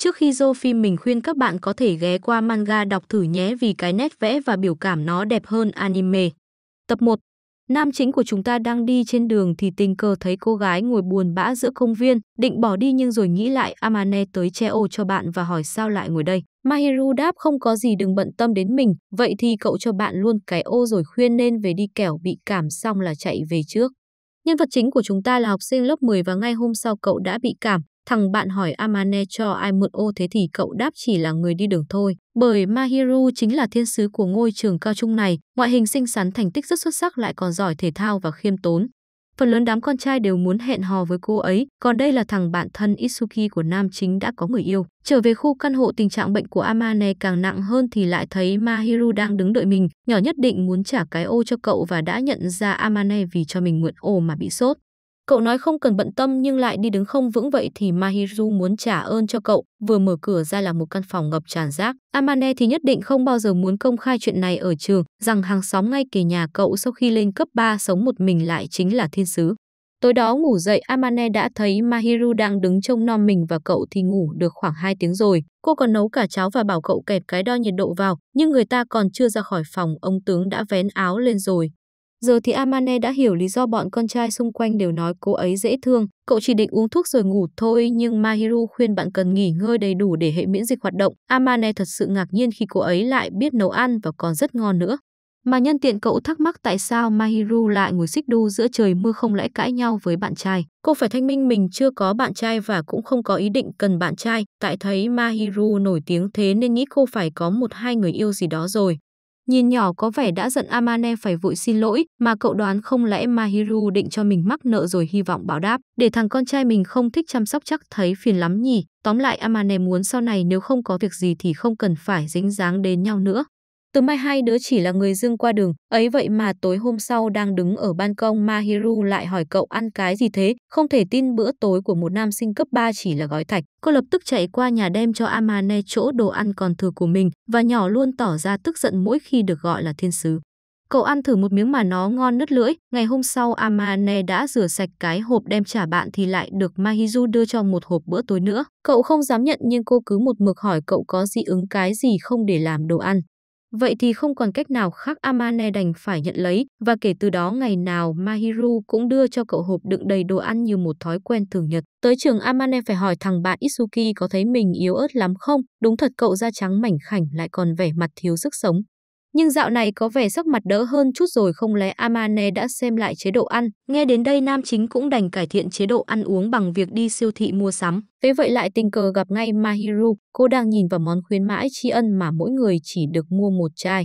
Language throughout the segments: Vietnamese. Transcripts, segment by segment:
Trước khi dô phim mình khuyên các bạn có thể ghé qua manga đọc thử nhé vì cái nét vẽ và biểu cảm nó đẹp hơn anime. Tập 1 Nam chính của chúng ta đang đi trên đường thì tình cờ thấy cô gái ngồi buồn bã giữa công viên, định bỏ đi nhưng rồi nghĩ lại Amane tới che ô cho bạn và hỏi sao lại ngồi đây. Mahiru đáp không có gì đừng bận tâm đến mình, vậy thì cậu cho bạn luôn cái ô rồi khuyên nên về đi kẻo bị cảm xong là chạy về trước. Nhân vật chính của chúng ta là học sinh lớp 10 và ngay hôm sau cậu đã bị cảm, Thằng bạn hỏi Amane cho ai mượn ô thế thì cậu đáp chỉ là người đi đường thôi. Bởi Mahiru chính là thiên sứ của ngôi trường cao trung này, ngoại hình xinh xắn thành tích rất xuất sắc lại còn giỏi thể thao và khiêm tốn. Phần lớn đám con trai đều muốn hẹn hò với cô ấy, còn đây là thằng bạn thân Isuki của nam chính đã có người yêu. Trở về khu căn hộ tình trạng bệnh của Amane càng nặng hơn thì lại thấy Mahiru đang đứng đợi mình, nhỏ nhất định muốn trả cái ô cho cậu và đã nhận ra Amane vì cho mình mượn ô mà bị sốt. Cậu nói không cần bận tâm nhưng lại đi đứng không vững vậy thì Mahiru muốn trả ơn cho cậu, vừa mở cửa ra là một căn phòng ngập tràn rác. Amane thì nhất định không bao giờ muốn công khai chuyện này ở trường, rằng hàng xóm ngay kề nhà cậu sau khi lên cấp 3 sống một mình lại chính là thiên sứ. Tối đó ngủ dậy Amane đã thấy Mahiru đang đứng trông nom mình và cậu thì ngủ được khoảng 2 tiếng rồi. Cô còn nấu cả cháo và bảo cậu kẹp cái đo nhiệt độ vào, nhưng người ta còn chưa ra khỏi phòng, ông tướng đã vén áo lên rồi. Giờ thì Amane đã hiểu lý do bọn con trai xung quanh đều nói cô ấy dễ thương, cậu chỉ định uống thuốc rồi ngủ thôi nhưng Mahiru khuyên bạn cần nghỉ ngơi đầy đủ để hệ miễn dịch hoạt động. Amane thật sự ngạc nhiên khi cô ấy lại biết nấu ăn và còn rất ngon nữa. Mà nhân tiện cậu thắc mắc tại sao Mahiru lại ngồi xích đu giữa trời mưa không lẽ cãi nhau với bạn trai. Cô phải thanh minh mình chưa có bạn trai và cũng không có ý định cần bạn trai. Tại thấy Mahiru nổi tiếng thế nên nghĩ cô phải có một hai người yêu gì đó rồi. Nhìn nhỏ có vẻ đã giận Amane phải vội xin lỗi, mà cậu đoán không lẽ Mahiru định cho mình mắc nợ rồi hy vọng báo đáp, để thằng con trai mình không thích chăm sóc chắc thấy phiền lắm nhỉ. Tóm lại Amane muốn sau này nếu không có việc gì thì không cần phải dính dáng đến nhau nữa. Từ mai hai đứa chỉ là người dưng qua đường, ấy vậy mà tối hôm sau đang đứng ở ban công Mahiru lại hỏi cậu ăn cái gì thế, không thể tin bữa tối của một nam sinh cấp 3 chỉ là gói thạch. Cô lập tức chạy qua nhà đem cho Amane chỗ đồ ăn còn thừa của mình và nhỏ luôn tỏ ra tức giận mỗi khi được gọi là thiên sứ. Cậu ăn thử một miếng mà nó ngon nứt lưỡi, ngày hôm sau Amane đã rửa sạch cái hộp đem trả bạn thì lại được Mahiru đưa cho một hộp bữa tối nữa. Cậu không dám nhận nhưng cô cứ một mực hỏi cậu có dị ứng cái gì không để làm đồ ăn. Vậy thì không còn cách nào khác Amane đành phải nhận lấy và kể từ đó ngày nào Mahiru cũng đưa cho cậu hộp đựng đầy đồ ăn như một thói quen thường nhật. Tới trường Amane phải hỏi thằng bạn Itsuki có thấy mình yếu ớt lắm không? Đúng thật cậu da trắng mảnh khảnh lại còn vẻ mặt thiếu sức sống nhưng dạo này có vẻ sắc mặt đỡ hơn chút rồi không lẽ Amane đã xem lại chế độ ăn. Nghe đến đây nam chính cũng đành cải thiện chế độ ăn uống bằng việc đi siêu thị mua sắm. Thế vậy lại tình cờ gặp ngay Mahiru, cô đang nhìn vào món khuyến mãi tri ân mà mỗi người chỉ được mua một chai.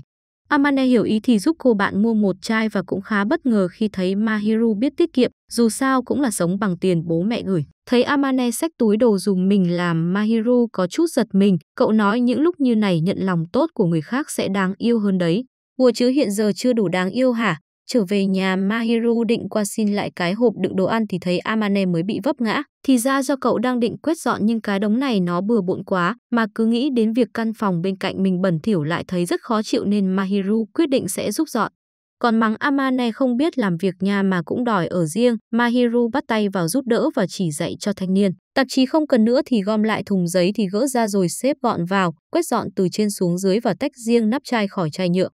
Amane hiểu ý thì giúp cô bạn mua một chai và cũng khá bất ngờ khi thấy Mahiru biết tiết kiệm, dù sao cũng là sống bằng tiền bố mẹ gửi. Thấy Amane xách túi đồ dùng mình làm Mahiru có chút giật mình, cậu nói những lúc như này nhận lòng tốt của người khác sẽ đáng yêu hơn đấy. Bùa chứ hiện giờ chưa đủ đáng yêu hả? Trở về nhà Mahiru định qua xin lại cái hộp đựng đồ ăn thì thấy Amane mới bị vấp ngã. Thì ra do cậu đang định quét dọn nhưng cái đống này nó bừa bộn quá mà cứ nghĩ đến việc căn phòng bên cạnh mình bẩn thỉu lại thấy rất khó chịu nên Mahiru quyết định sẽ giúp dọn. Còn mắng Amane không biết làm việc nhà mà cũng đòi ở riêng, Mahiru bắt tay vào giúp đỡ và chỉ dạy cho thanh niên. Tạp chí không cần nữa thì gom lại thùng giấy thì gỡ ra rồi xếp gọn vào, quét dọn từ trên xuống dưới và tách riêng nắp chai khỏi chai nhựa.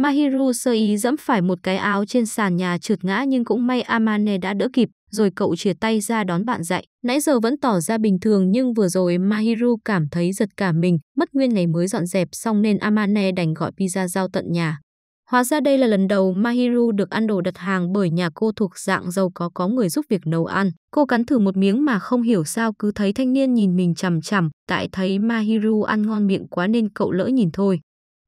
Mahiru sơ ý dẫm phải một cái áo trên sàn nhà trượt ngã nhưng cũng may Amane đã đỡ kịp, rồi cậu chia tay ra đón bạn dạy. Nãy giờ vẫn tỏ ra bình thường nhưng vừa rồi Mahiru cảm thấy giật cả mình, mất nguyên ngày mới dọn dẹp xong nên Amane đành gọi pizza giao tận nhà. Hóa ra đây là lần đầu Mahiru được ăn đồ đặt hàng bởi nhà cô thuộc dạng giàu có có người giúp việc nấu ăn. Cô cắn thử một miếng mà không hiểu sao cứ thấy thanh niên nhìn mình chằm chằm, tại thấy Mahiru ăn ngon miệng quá nên cậu lỡ nhìn thôi.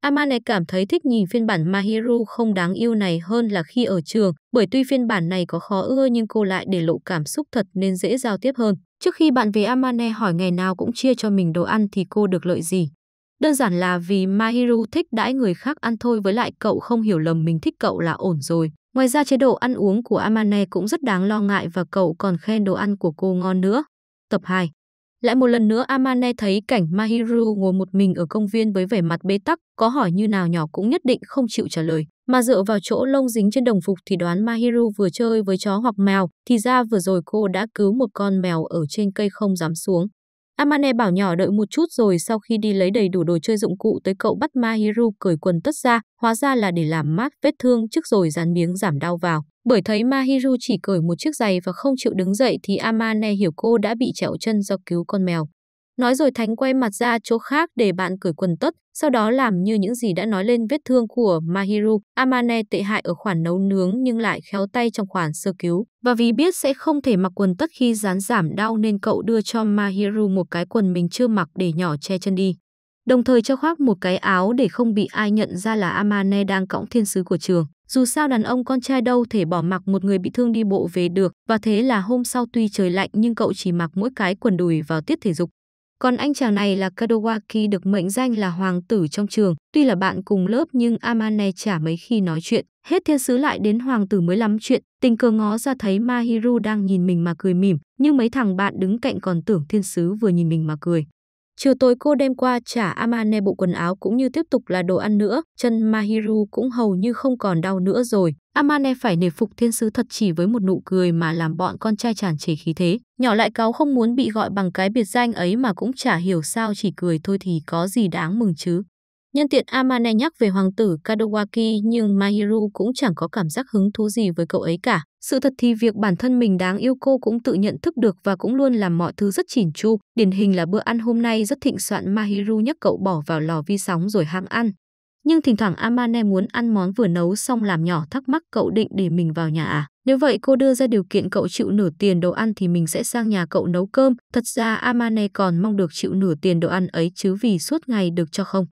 Amane cảm thấy thích nhìn phiên bản Mahiru không đáng yêu này hơn là khi ở trường, bởi tuy phiên bản này có khó ưa nhưng cô lại để lộ cảm xúc thật nên dễ giao tiếp hơn. Trước khi bạn về Amane hỏi ngày nào cũng chia cho mình đồ ăn thì cô được lợi gì? Đơn giản là vì Mahiru thích đãi người khác ăn thôi với lại cậu không hiểu lầm mình thích cậu là ổn rồi. Ngoài ra chế độ ăn uống của Amane cũng rất đáng lo ngại và cậu còn khen đồ ăn của cô ngon nữa. Tập 2 lại một lần nữa Amane thấy cảnh Mahiru ngồi một mình ở công viên với vẻ mặt bế tắc, có hỏi như nào nhỏ cũng nhất định không chịu trả lời. Mà dựa vào chỗ lông dính trên đồng phục thì đoán Mahiru vừa chơi với chó hoặc mèo, thì ra vừa rồi cô đã cứu một con mèo ở trên cây không dám xuống. Amane bảo nhỏ đợi một chút rồi sau khi đi lấy đầy đủ đồ chơi dụng cụ tới cậu bắt Mahiru cởi quần tất ra, hóa ra là để làm mát vết thương trước rồi dán miếng giảm đau vào. Bởi thấy Mahiru chỉ cởi một chiếc giày và không chịu đứng dậy thì Amane hiểu cô đã bị trẹo chân do cứu con mèo. Nói rồi Thánh quay mặt ra chỗ khác để bạn cởi quần tất, sau đó làm như những gì đã nói lên vết thương của Mahiru. Amane tệ hại ở khoản nấu nướng nhưng lại khéo tay trong khoản sơ cứu. Và vì biết sẽ không thể mặc quần tất khi rán giảm đau nên cậu đưa cho Mahiru một cái quần mình chưa mặc để nhỏ che chân đi. Đồng thời cho khoác một cái áo để không bị ai nhận ra là Amane đang cõng thiên sứ của trường. Dù sao đàn ông con trai đâu thể bỏ mặc một người bị thương đi bộ về được, và thế là hôm sau tuy trời lạnh nhưng cậu chỉ mặc mỗi cái quần đùi vào tiết thể dục, còn anh chàng này là Kadowaki được mệnh danh là hoàng tử trong trường, tuy là bạn cùng lớp nhưng Amane chả mấy khi nói chuyện. Hết thiên sứ lại đến hoàng tử mới lắm chuyện, tình cờ ngó ra thấy Mahiru đang nhìn mình mà cười mỉm, nhưng mấy thằng bạn đứng cạnh còn tưởng thiên sứ vừa nhìn mình mà cười. Chiều tối cô đem qua trả Amane bộ quần áo cũng như tiếp tục là đồ ăn nữa, chân Mahiru cũng hầu như không còn đau nữa rồi. Amane phải nể phục thiên sứ thật chỉ với một nụ cười mà làm bọn con trai tràn trề khí thế. Nhỏ lại cáo không muốn bị gọi bằng cái biệt danh ấy mà cũng chả hiểu sao chỉ cười thôi thì có gì đáng mừng chứ. Nhân tiện Amane nhắc về hoàng tử Kadowaki nhưng Mahiru cũng chẳng có cảm giác hứng thú gì với cậu ấy cả. Sự thật thì việc bản thân mình đáng yêu cô cũng tự nhận thức được và cũng luôn làm mọi thứ rất chỉn chu. Điển hình là bữa ăn hôm nay rất thịnh soạn Mahiru nhắc cậu bỏ vào lò vi sóng rồi ham ăn. Nhưng thỉnh thoảng Amane muốn ăn món vừa nấu xong làm nhỏ thắc mắc cậu định để mình vào nhà à? Nếu vậy cô đưa ra điều kiện cậu chịu nửa tiền đồ ăn thì mình sẽ sang nhà cậu nấu cơm. Thật ra Amane còn mong được chịu nửa tiền đồ ăn ấy chứ vì suốt ngày được cho không.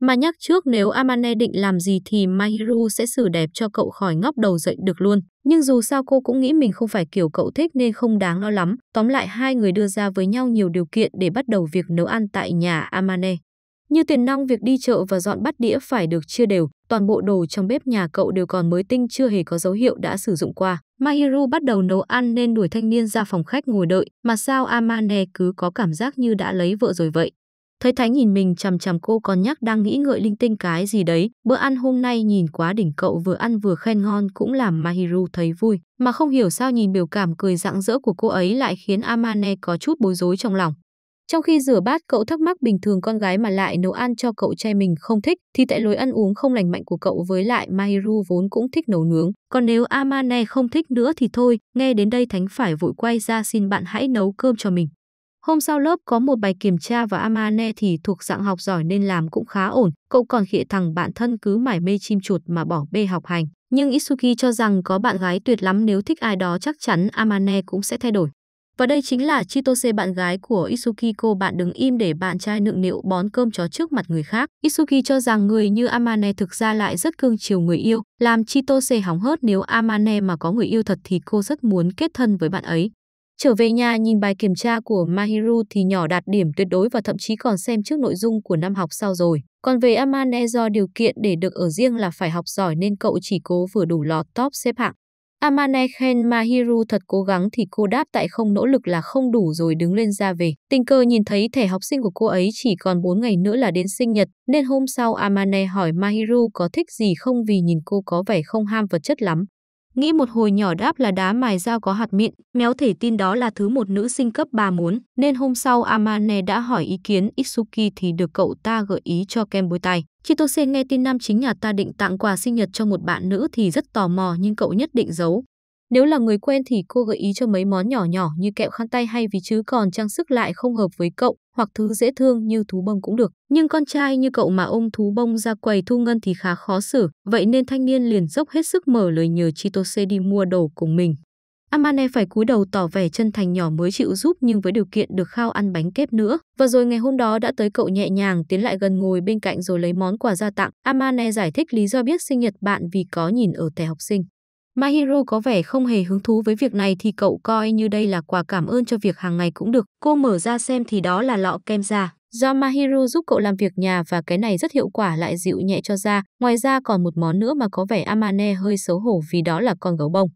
Mà nhắc trước nếu Amane định làm gì thì Mahiru sẽ xử đẹp cho cậu khỏi ngóc đầu dậy được luôn. Nhưng dù sao cô cũng nghĩ mình không phải kiểu cậu thích nên không đáng lo lắm. Tóm lại hai người đưa ra với nhau nhiều điều kiện để bắt đầu việc nấu ăn tại nhà Amane. Như tiền nong việc đi chợ và dọn bắt đĩa phải được chia đều, toàn bộ đồ trong bếp nhà cậu đều còn mới tinh chưa hề có dấu hiệu đã sử dụng qua. Mahiru bắt đầu nấu ăn nên đuổi thanh niên ra phòng khách ngồi đợi, mà sao Amane cứ có cảm giác như đã lấy vợ rồi vậy. Thấy Thái nhìn mình chằm chằm cô còn nhắc đang nghĩ ngợi linh tinh cái gì đấy. Bữa ăn hôm nay nhìn quá đỉnh cậu vừa ăn vừa khen ngon cũng làm Mahiru thấy vui. Mà không hiểu sao nhìn biểu cảm cười rạng rỡ của cô ấy lại khiến Amane có chút bối rối trong lòng. Trong khi rửa bát cậu thắc mắc bình thường con gái mà lại nấu ăn cho cậu trai mình không thích thì tại lối ăn uống không lành mạnh của cậu với lại Mahiru vốn cũng thích nấu nướng. Còn nếu Amane không thích nữa thì thôi, nghe đến đây Thánh phải vội quay ra xin bạn hãy nấu cơm cho mình. Hôm sau lớp có một bài kiểm tra và Amane thì thuộc dạng học giỏi nên làm cũng khá ổn. Cậu còn khịa thằng bạn thân cứ mải mê chim chuột mà bỏ bê học hành. Nhưng Isuki cho rằng có bạn gái tuyệt lắm nếu thích ai đó chắc chắn Amane cũng sẽ thay đổi. Và đây chính là Chitose bạn gái của Isuki cô bạn đừng im để bạn trai nựng nịu bón cơm chó trước mặt người khác. Isuki cho rằng người như Amane thực ra lại rất cương chiều người yêu, làm Chitose hóng hớt nếu Amane mà có người yêu thật thì cô rất muốn kết thân với bạn ấy. Trở về nhà nhìn bài kiểm tra của Mahiru thì nhỏ đạt điểm tuyệt đối và thậm chí còn xem trước nội dung của năm học sau rồi. Còn về Amane do điều kiện để được ở riêng là phải học giỏi nên cậu chỉ cố vừa đủ lọt top xếp hạng. Amane khen Mahiru thật cố gắng thì cô đáp tại không nỗ lực là không đủ rồi đứng lên ra về. Tình cờ nhìn thấy thẻ học sinh của cô ấy chỉ còn 4 ngày nữa là đến sinh nhật, nên hôm sau Amane hỏi Mahiru có thích gì không vì nhìn cô có vẻ không ham vật chất lắm. Nghĩ một hồi nhỏ đáp là đá mài dao có hạt mịn, méo thể tin đó là thứ một nữ sinh cấp 3 muốn, nên hôm sau Amane đã hỏi ý kiến Itsuki thì được cậu ta gợi ý cho kem bôi tay. Chitose nghe tin nam chính nhà ta định tặng quà sinh nhật cho một bạn nữ thì rất tò mò nhưng cậu nhất định giấu, nếu là người quen thì cô gợi ý cho mấy món nhỏ nhỏ như kẹo khăn tay hay vì chứ còn trang sức lại không hợp với cậu, hoặc thứ dễ thương như thú bông cũng được. Nhưng con trai như cậu mà ôm thú bông ra quầy thu ngân thì khá khó xử, vậy nên thanh niên liền dốc hết sức mở lời nhờ Chitose đi mua đồ cùng mình. Amane phải cúi đầu tỏ vẻ chân thành nhỏ mới chịu giúp nhưng với điều kiện được khao ăn bánh kép nữa. Và rồi ngày hôm đó đã tới cậu nhẹ nhàng tiến lại gần ngồi bên cạnh rồi lấy món quà ra tặng. Amane giải thích lý do biết sinh nhật bạn vì có nhìn ở thẻ học sinh. Mahiro có vẻ không hề hứng thú với việc này thì cậu coi như đây là quà cảm ơn cho việc hàng ngày cũng được. Cô mở ra xem thì đó là lọ kem da. Do Mahiro giúp cậu làm việc nhà và cái này rất hiệu quả lại dịu nhẹ cho da. Ngoài ra còn một món nữa mà có vẻ Amane hơi xấu hổ vì đó là con gấu bông.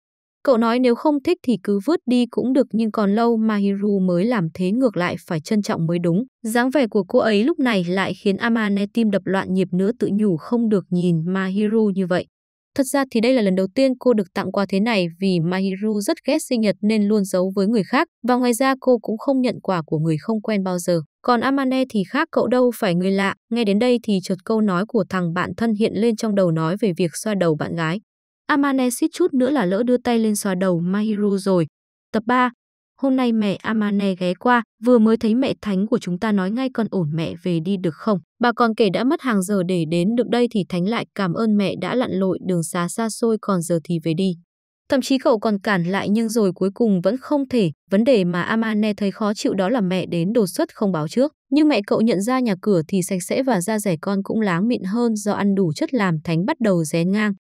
Cậu nói nếu không thích thì cứ vứt đi cũng được nhưng còn lâu Mahiru mới làm thế ngược lại phải trân trọng mới đúng. dáng vẻ của cô ấy lúc này lại khiến Amane tim đập loạn nhịp nữa tự nhủ không được nhìn Mahiru như vậy. Thật ra thì đây là lần đầu tiên cô được tặng quà thế này vì Mahiru rất ghét sinh nhật nên luôn giấu với người khác và ngoài ra cô cũng không nhận quà của người không quen bao giờ. Còn Amane thì khác cậu đâu phải người lạ, nghe đến đây thì chợt câu nói của thằng bạn thân hiện lên trong đầu nói về việc xoa đầu bạn gái. Amane suýt chút nữa là lỡ đưa tay lên xoa đầu Mahiru rồi. Tập 3, hôm nay mẹ Amane ghé qua, vừa mới thấy mẹ Thánh của chúng ta nói ngay con ổn mẹ về đi được không? Bà còn kể đã mất hàng giờ để đến được đây thì Thánh lại cảm ơn mẹ đã lặn lội đường xa xa xôi còn giờ thì về đi. Thậm chí cậu còn cản lại nhưng rồi cuối cùng vẫn không thể. Vấn đề mà Amane thấy khó chịu đó là mẹ đến đột xuất không báo trước. Nhưng mẹ cậu nhận ra nhà cửa thì sạch sẽ và da rẻ con cũng láng mịn hơn do ăn đủ chất làm Thánh bắt đầu ré ngang.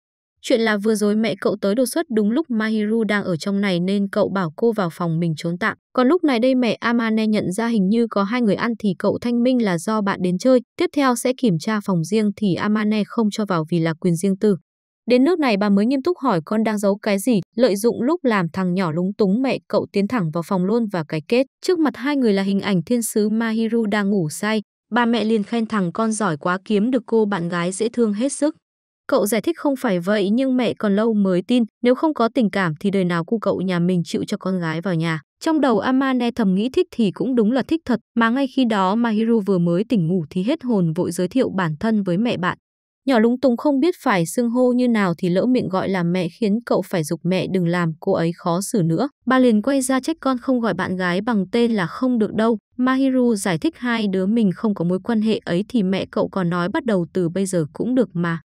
Chuyện là vừa rồi mẹ cậu tới đột xuất đúng lúc Mahiru đang ở trong này nên cậu bảo cô vào phòng mình trốn tạm. Còn lúc này đây mẹ Amane nhận ra hình như có hai người ăn thì cậu Thanh Minh là do bạn đến chơi. Tiếp theo sẽ kiểm tra phòng riêng thì Amane không cho vào vì là quyền riêng tư. Đến nước này bà mới nghiêm túc hỏi con đang giấu cái gì, lợi dụng lúc làm thằng nhỏ lúng túng mẹ cậu tiến thẳng vào phòng luôn và cái kết. Trước mặt hai người là hình ảnh thiên sứ Mahiru đang ngủ say. Bà mẹ liền khen thằng con giỏi quá kiếm được cô bạn gái dễ thương hết sức. Cậu giải thích không phải vậy nhưng mẹ còn lâu mới tin, nếu không có tình cảm thì đời nào cu cậu nhà mình chịu cho con gái vào nhà. Trong đầu Amane thầm nghĩ thích thì cũng đúng là thích thật, mà ngay khi đó Mahiru vừa mới tỉnh ngủ thì hết hồn vội giới thiệu bản thân với mẹ bạn. Nhỏ lúng túng không biết phải xưng hô như nào thì lỡ miệng gọi là mẹ khiến cậu phải dục mẹ đừng làm cô ấy khó xử nữa. Bà liền quay ra trách con không gọi bạn gái bằng tên là không được đâu. Mahiru giải thích hai đứa mình không có mối quan hệ ấy thì mẹ cậu còn nói bắt đầu từ bây giờ cũng được mà.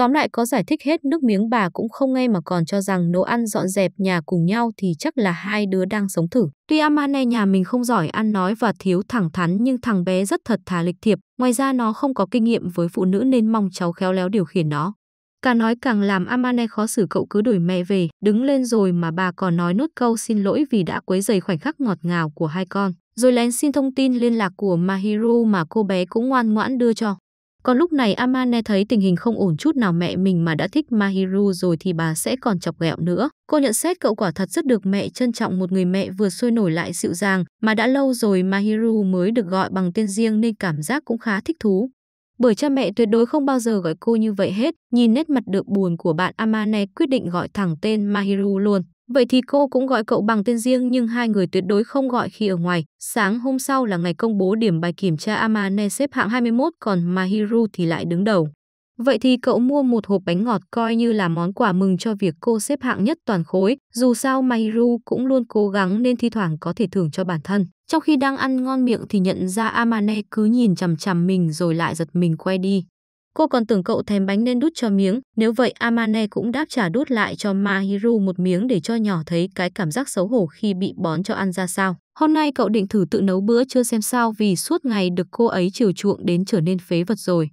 Tóm lại có giải thích hết nước miếng bà cũng không nghe mà còn cho rằng nấu ăn dọn dẹp nhà cùng nhau thì chắc là hai đứa đang sống thử. Tuy Amane nhà mình không giỏi ăn nói và thiếu thẳng thắn nhưng thằng bé rất thật thà lịch thiệp, ngoài ra nó không có kinh nghiệm với phụ nữ nên mong cháu khéo léo điều khiển nó. Càng nói càng làm Amane khó xử cậu cứ đuổi mẹ về, đứng lên rồi mà bà còn nói nốt câu xin lỗi vì đã quấy rầy khoảnh khắc ngọt ngào của hai con. Rồi lén xin thông tin liên lạc của Mahiru mà cô bé cũng ngoan ngoãn đưa cho. Còn lúc này Amane thấy tình hình không ổn chút nào mẹ mình mà đã thích Mahiru rồi thì bà sẽ còn chọc ghẹo nữa. Cô nhận xét cậu quả thật rất được mẹ trân trọng một người mẹ vừa sôi nổi lại dịu dàng mà đã lâu rồi Mahiru mới được gọi bằng tên riêng nên cảm giác cũng khá thích thú. Bởi cha mẹ tuyệt đối không bao giờ gọi cô như vậy hết, nhìn nét mặt được buồn của bạn Amane quyết định gọi thẳng tên Mahiru luôn. Vậy thì cô cũng gọi cậu bằng tên riêng nhưng hai người tuyệt đối không gọi khi ở ngoài. Sáng hôm sau là ngày công bố điểm bài kiểm tra Amane xếp hạng 21 còn Mahiru thì lại đứng đầu. Vậy thì cậu mua một hộp bánh ngọt coi như là món quà mừng cho việc cô xếp hạng nhất toàn khối. Dù sao Mahiru cũng luôn cố gắng nên thi thoảng có thể thưởng cho bản thân. Trong khi đang ăn ngon miệng thì nhận ra Amane cứ nhìn chằm chằm mình rồi lại giật mình quay đi. Cô còn tưởng cậu thèm bánh nên đút cho miếng, nếu vậy Amane cũng đáp trả đút lại cho Mahiru một miếng để cho nhỏ thấy cái cảm giác xấu hổ khi bị bón cho ăn ra sao. Hôm nay cậu định thử tự nấu bữa chưa xem sao vì suốt ngày được cô ấy chiều chuộng đến trở nên phế vật rồi.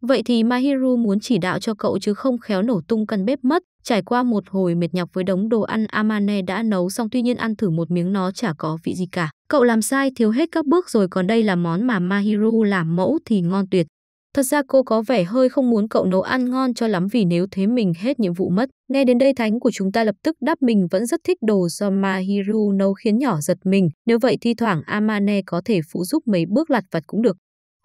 Vậy thì Mahiru muốn chỉ đạo cho cậu chứ không khéo nổ tung căn bếp mất. Trải qua một hồi mệt nhọc với đống đồ ăn Amane đã nấu xong tuy nhiên ăn thử một miếng nó chả có vị gì cả. Cậu làm sai thiếu hết các bước rồi còn đây là món mà Mahiru làm mẫu thì ngon tuyệt. Thật ra cô có vẻ hơi không muốn cậu nấu ăn ngon cho lắm vì nếu thế mình hết nhiệm vụ mất. Nghe đến đây thánh của chúng ta lập tức đáp mình vẫn rất thích đồ do Mahiru nấu khiến nhỏ giật mình. Nếu vậy thi thoảng Amane có thể phụ giúp mấy bước lặt vặt cũng được.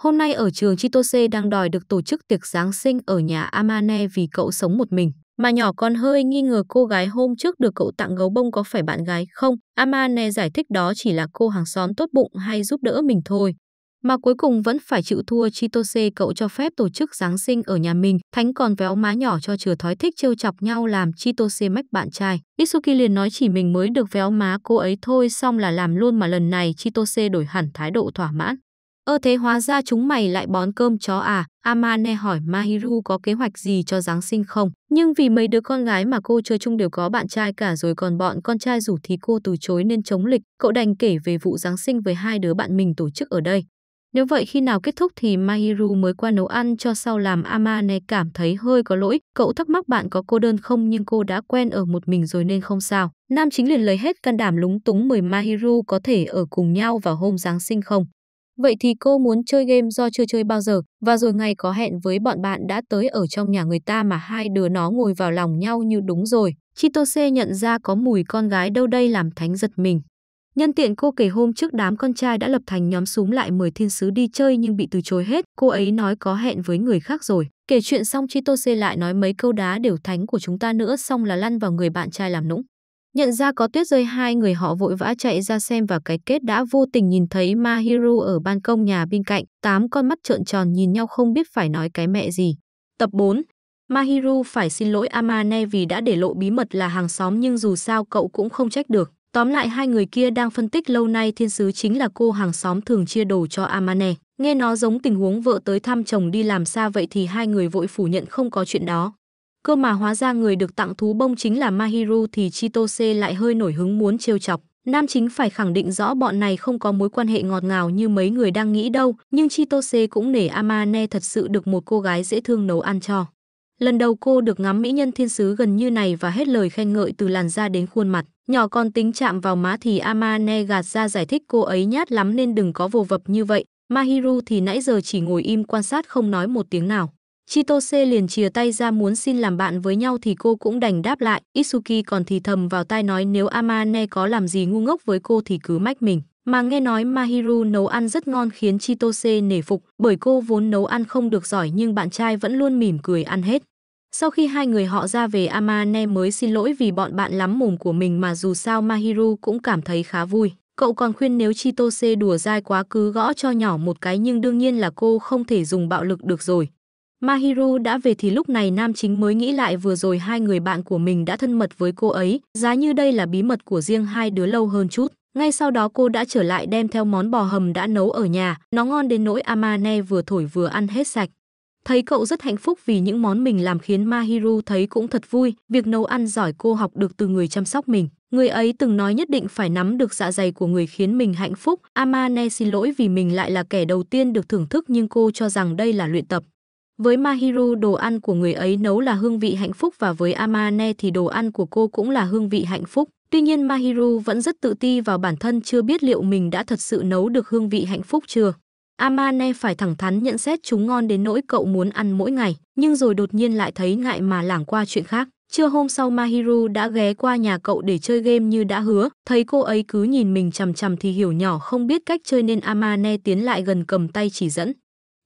Hôm nay ở trường Chitose đang đòi được tổ chức tiệc Giáng sinh ở nhà Amane vì cậu sống một mình. Mà nhỏ con hơi nghi ngờ cô gái hôm trước được cậu tặng gấu bông có phải bạn gái không. Amane giải thích đó chỉ là cô hàng xóm tốt bụng hay giúp đỡ mình thôi mà cuối cùng vẫn phải chịu thua Chitose cậu cho phép tổ chức Giáng sinh ở nhà mình. Thánh còn véo má nhỏ cho chừa thói thích trêu chọc nhau làm Chitose mách bạn trai. Isuki liền nói chỉ mình mới được véo má cô ấy thôi xong là làm luôn mà lần này Chitose đổi hẳn thái độ thỏa mãn. Ơ thế hóa ra chúng mày lại bón cơm chó à? Amane hỏi Mahiru có kế hoạch gì cho Giáng sinh không? Nhưng vì mấy đứa con gái mà cô chơi chung đều có bạn trai cả rồi còn bọn con trai rủ thì cô từ chối nên chống lịch. Cậu đành kể về vụ Giáng sinh với hai đứa bạn mình tổ chức ở đây. Nếu vậy khi nào kết thúc thì Mahiru mới qua nấu ăn cho sau làm Amane cảm thấy hơi có lỗi. Cậu thắc mắc bạn có cô đơn không nhưng cô đã quen ở một mình rồi nên không sao. Nam chính liền lấy hết can đảm lúng túng mời Mahiru có thể ở cùng nhau vào hôm Giáng sinh không. Vậy thì cô muốn chơi game do chưa chơi bao giờ và rồi ngày có hẹn với bọn bạn đã tới ở trong nhà người ta mà hai đứa nó ngồi vào lòng nhau như đúng rồi. Chitose nhận ra có mùi con gái đâu đây làm Thánh giật mình. Nhân tiện cô kể hôm trước đám con trai đã lập thành nhóm súng lại mời thiên sứ đi chơi nhưng bị từ chối hết, cô ấy nói có hẹn với người khác rồi. Kể chuyện xong Chitose lại nói mấy câu đá đều thánh của chúng ta nữa xong là lăn vào người bạn trai làm nũng. Nhận ra có tuyết rơi hai người họ vội vã chạy ra xem và cái kết đã vô tình nhìn thấy Mahiru ở ban công nhà bên cạnh, tám con mắt trợn tròn nhìn nhau không biết phải nói cái mẹ gì. Tập 4 Mahiru phải xin lỗi Amane vì đã để lộ bí mật là hàng xóm nhưng dù sao cậu cũng không trách được. Tóm lại hai người kia đang phân tích lâu nay thiên sứ chính là cô hàng xóm thường chia đồ cho Amane. Nghe nó giống tình huống vợ tới thăm chồng đi làm xa vậy thì hai người vội phủ nhận không có chuyện đó. Cơ mà hóa ra người được tặng thú bông chính là Mahiru thì Chitose lại hơi nổi hứng muốn trêu chọc. Nam chính phải khẳng định rõ bọn này không có mối quan hệ ngọt ngào như mấy người đang nghĩ đâu, nhưng Chitose cũng nể Amane thật sự được một cô gái dễ thương nấu ăn cho. Lần đầu cô được ngắm mỹ nhân thiên sứ gần như này và hết lời khen ngợi từ làn da đến khuôn mặt. Nhỏ con tính chạm vào má thì Amane gạt ra giải thích cô ấy nhát lắm nên đừng có vồ vập như vậy. Mahiru thì nãy giờ chỉ ngồi im quan sát không nói một tiếng nào. Chitose liền chìa tay ra muốn xin làm bạn với nhau thì cô cũng đành đáp lại. Isuki còn thì thầm vào tai nói nếu Amane có làm gì ngu ngốc với cô thì cứ mách mình. Mà nghe nói Mahiru nấu ăn rất ngon khiến Chitose nể phục bởi cô vốn nấu ăn không được giỏi nhưng bạn trai vẫn luôn mỉm cười ăn hết. Sau khi hai người họ ra về Amane mới xin lỗi vì bọn bạn lắm mồm của mình mà dù sao Mahiru cũng cảm thấy khá vui. Cậu còn khuyên nếu Chitose đùa dai quá cứ gõ cho nhỏ một cái nhưng đương nhiên là cô không thể dùng bạo lực được rồi. Mahiru đã về thì lúc này nam chính mới nghĩ lại vừa rồi hai người bạn của mình đã thân mật với cô ấy, giá như đây là bí mật của riêng hai đứa lâu hơn chút. Ngay sau đó cô đã trở lại đem theo món bò hầm đã nấu ở nhà, nó ngon đến nỗi Amane vừa thổi vừa ăn hết sạch. Thấy cậu rất hạnh phúc vì những món mình làm khiến Mahiru thấy cũng thật vui, việc nấu ăn giỏi cô học được từ người chăm sóc mình. Người ấy từng nói nhất định phải nắm được dạ dày của người khiến mình hạnh phúc. Amane xin lỗi vì mình lại là kẻ đầu tiên được thưởng thức nhưng cô cho rằng đây là luyện tập. Với Mahiru đồ ăn của người ấy nấu là hương vị hạnh phúc và với Amane thì đồ ăn của cô cũng là hương vị hạnh phúc. Tuy nhiên Mahiru vẫn rất tự ti vào bản thân chưa biết liệu mình đã thật sự nấu được hương vị hạnh phúc chưa. Amane phải thẳng thắn nhận xét chúng ngon đến nỗi cậu muốn ăn mỗi ngày, nhưng rồi đột nhiên lại thấy ngại mà lảng qua chuyện khác. Trưa hôm sau Mahiru đã ghé qua nhà cậu để chơi game như đã hứa, thấy cô ấy cứ nhìn mình chằm chằm thì hiểu nhỏ không biết cách chơi nên Amane tiến lại gần cầm tay chỉ dẫn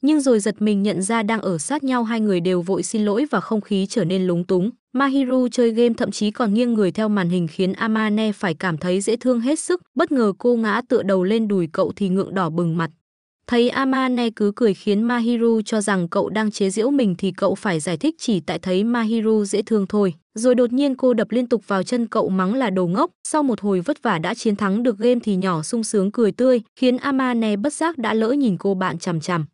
nhưng rồi giật mình nhận ra đang ở sát nhau hai người đều vội xin lỗi và không khí trở nên lúng túng. Mahiru chơi game thậm chí còn nghiêng người theo màn hình khiến Amane phải cảm thấy dễ thương hết sức, bất ngờ cô ngã tựa đầu lên đùi cậu thì ngượng đỏ bừng mặt. Thấy Amane cứ cười khiến Mahiru cho rằng cậu đang chế giễu mình thì cậu phải giải thích chỉ tại thấy Mahiru dễ thương thôi. Rồi đột nhiên cô đập liên tục vào chân cậu mắng là đồ ngốc. Sau một hồi vất vả đã chiến thắng được game thì nhỏ sung sướng cười tươi, khiến Amane bất giác đã lỡ nhìn cô bạn chằm chằm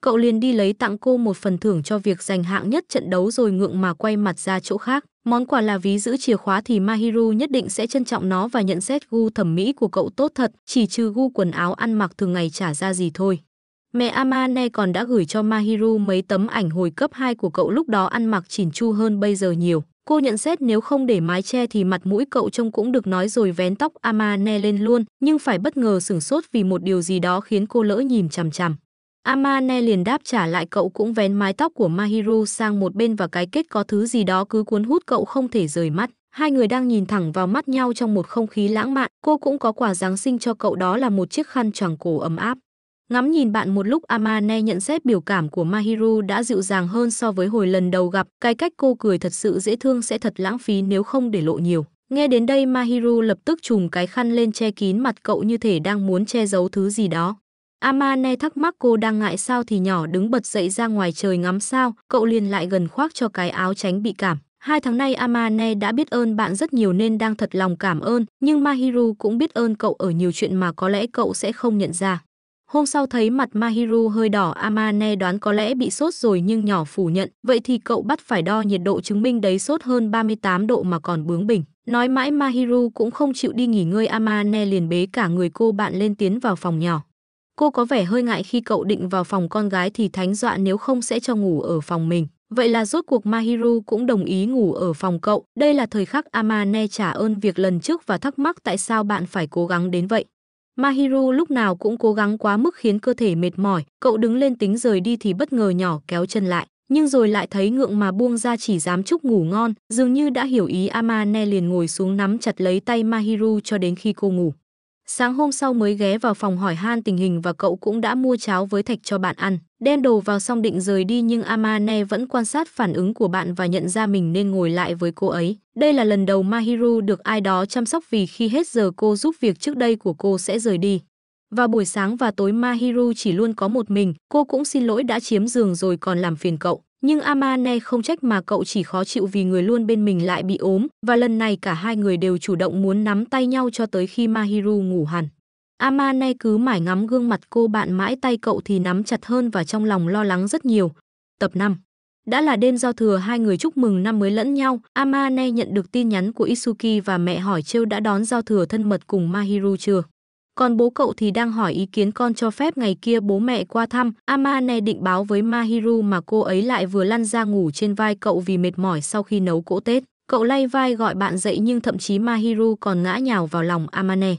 cậu liền đi lấy tặng cô một phần thưởng cho việc giành hạng nhất trận đấu rồi ngượng mà quay mặt ra chỗ khác. Món quà là ví giữ chìa khóa thì Mahiru nhất định sẽ trân trọng nó và nhận xét gu thẩm mỹ của cậu tốt thật, chỉ trừ gu quần áo ăn mặc thường ngày trả ra gì thôi. Mẹ Amane còn đã gửi cho Mahiru mấy tấm ảnh hồi cấp 2 của cậu lúc đó ăn mặc chỉn chu hơn bây giờ nhiều. Cô nhận xét nếu không để mái che thì mặt mũi cậu trông cũng được nói rồi vén tóc Amane lên luôn, nhưng phải bất ngờ sửng sốt vì một điều gì đó khiến cô lỡ nhìn chằm chằm. Amane liền đáp trả lại cậu cũng vén mái tóc của Mahiru sang một bên và cái kết có thứ gì đó cứ cuốn hút cậu không thể rời mắt. Hai người đang nhìn thẳng vào mắt nhau trong một không khí lãng mạn. Cô cũng có quà Giáng sinh cho cậu đó là một chiếc khăn choàng cổ ấm áp. Ngắm nhìn bạn một lúc Amane nhận xét biểu cảm của Mahiru đã dịu dàng hơn so với hồi lần đầu gặp. Cái cách cô cười thật sự dễ thương sẽ thật lãng phí nếu không để lộ nhiều. Nghe đến đây Mahiru lập tức trùm cái khăn lên che kín mặt cậu như thể đang muốn che giấu thứ gì đó. Amane thắc mắc cô đang ngại sao thì nhỏ đứng bật dậy ra ngoài trời ngắm sao, cậu liền lại gần khoác cho cái áo tránh bị cảm. Hai tháng nay Amane đã biết ơn bạn rất nhiều nên đang thật lòng cảm ơn, nhưng Mahiru cũng biết ơn cậu ở nhiều chuyện mà có lẽ cậu sẽ không nhận ra. Hôm sau thấy mặt Mahiru hơi đỏ Amane đoán có lẽ bị sốt rồi nhưng nhỏ phủ nhận, vậy thì cậu bắt phải đo nhiệt độ chứng minh đấy sốt hơn 38 độ mà còn bướng bỉnh. Nói mãi Mahiru cũng không chịu đi nghỉ ngơi Amane liền bế cả người cô bạn lên tiến vào phòng nhỏ. Cô có vẻ hơi ngại khi cậu định vào phòng con gái thì Thánh dọa nếu không sẽ cho ngủ ở phòng mình. Vậy là rốt cuộc Mahiru cũng đồng ý ngủ ở phòng cậu. Đây là thời khắc Amane trả ơn việc lần trước và thắc mắc tại sao bạn phải cố gắng đến vậy. Mahiru lúc nào cũng cố gắng quá mức khiến cơ thể mệt mỏi. Cậu đứng lên tính rời đi thì bất ngờ nhỏ kéo chân lại. Nhưng rồi lại thấy ngượng mà buông ra chỉ dám chúc ngủ ngon. Dường như đã hiểu ý Amane liền ngồi xuống nắm chặt lấy tay Mahiru cho đến khi cô ngủ. Sáng hôm sau mới ghé vào phòng hỏi han tình hình và cậu cũng đã mua cháo với thạch cho bạn ăn. Đen đồ vào xong định rời đi nhưng Amane vẫn quan sát phản ứng của bạn và nhận ra mình nên ngồi lại với cô ấy. Đây là lần đầu Mahiru được ai đó chăm sóc vì khi hết giờ cô giúp việc trước đây của cô sẽ rời đi. Vào buổi sáng và tối Mahiru chỉ luôn có một mình, cô cũng xin lỗi đã chiếm giường rồi còn làm phiền cậu. Nhưng Amane không trách mà cậu chỉ khó chịu vì người luôn bên mình lại bị ốm và lần này cả hai người đều chủ động muốn nắm tay nhau cho tới khi Mahiru ngủ hẳn. Amane cứ mải ngắm gương mặt cô bạn mãi tay cậu thì nắm chặt hơn và trong lòng lo lắng rất nhiều. Tập 5 đã là đêm giao thừa hai người chúc mừng năm mới lẫn nhau, Amane nhận được tin nhắn của Isuki và mẹ hỏi Trêu đã đón giao thừa thân mật cùng Mahiru chưa. Còn bố cậu thì đang hỏi ý kiến con cho phép ngày kia bố mẹ qua thăm. Amane định báo với Mahiru mà cô ấy lại vừa lăn ra ngủ trên vai cậu vì mệt mỏi sau khi nấu cỗ Tết. Cậu lay vai gọi bạn dậy nhưng thậm chí Mahiru còn ngã nhào vào lòng Amane.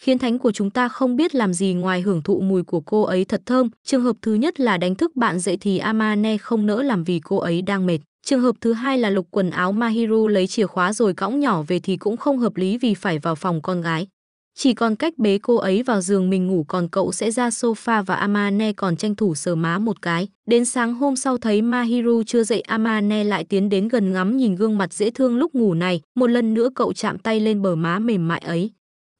Khiến thánh của chúng ta không biết làm gì ngoài hưởng thụ mùi của cô ấy thật thơm. Trường hợp thứ nhất là đánh thức bạn dậy thì Amane không nỡ làm vì cô ấy đang mệt. Trường hợp thứ hai là lục quần áo Mahiru lấy chìa khóa rồi cõng nhỏ về thì cũng không hợp lý vì phải vào phòng con gái. Chỉ còn cách bế cô ấy vào giường mình ngủ còn cậu sẽ ra sofa và Amane còn tranh thủ sờ má một cái. Đến sáng hôm sau thấy Mahiru chưa dậy Amane lại tiến đến gần ngắm nhìn gương mặt dễ thương lúc ngủ này. Một lần nữa cậu chạm tay lên bờ má mềm mại ấy.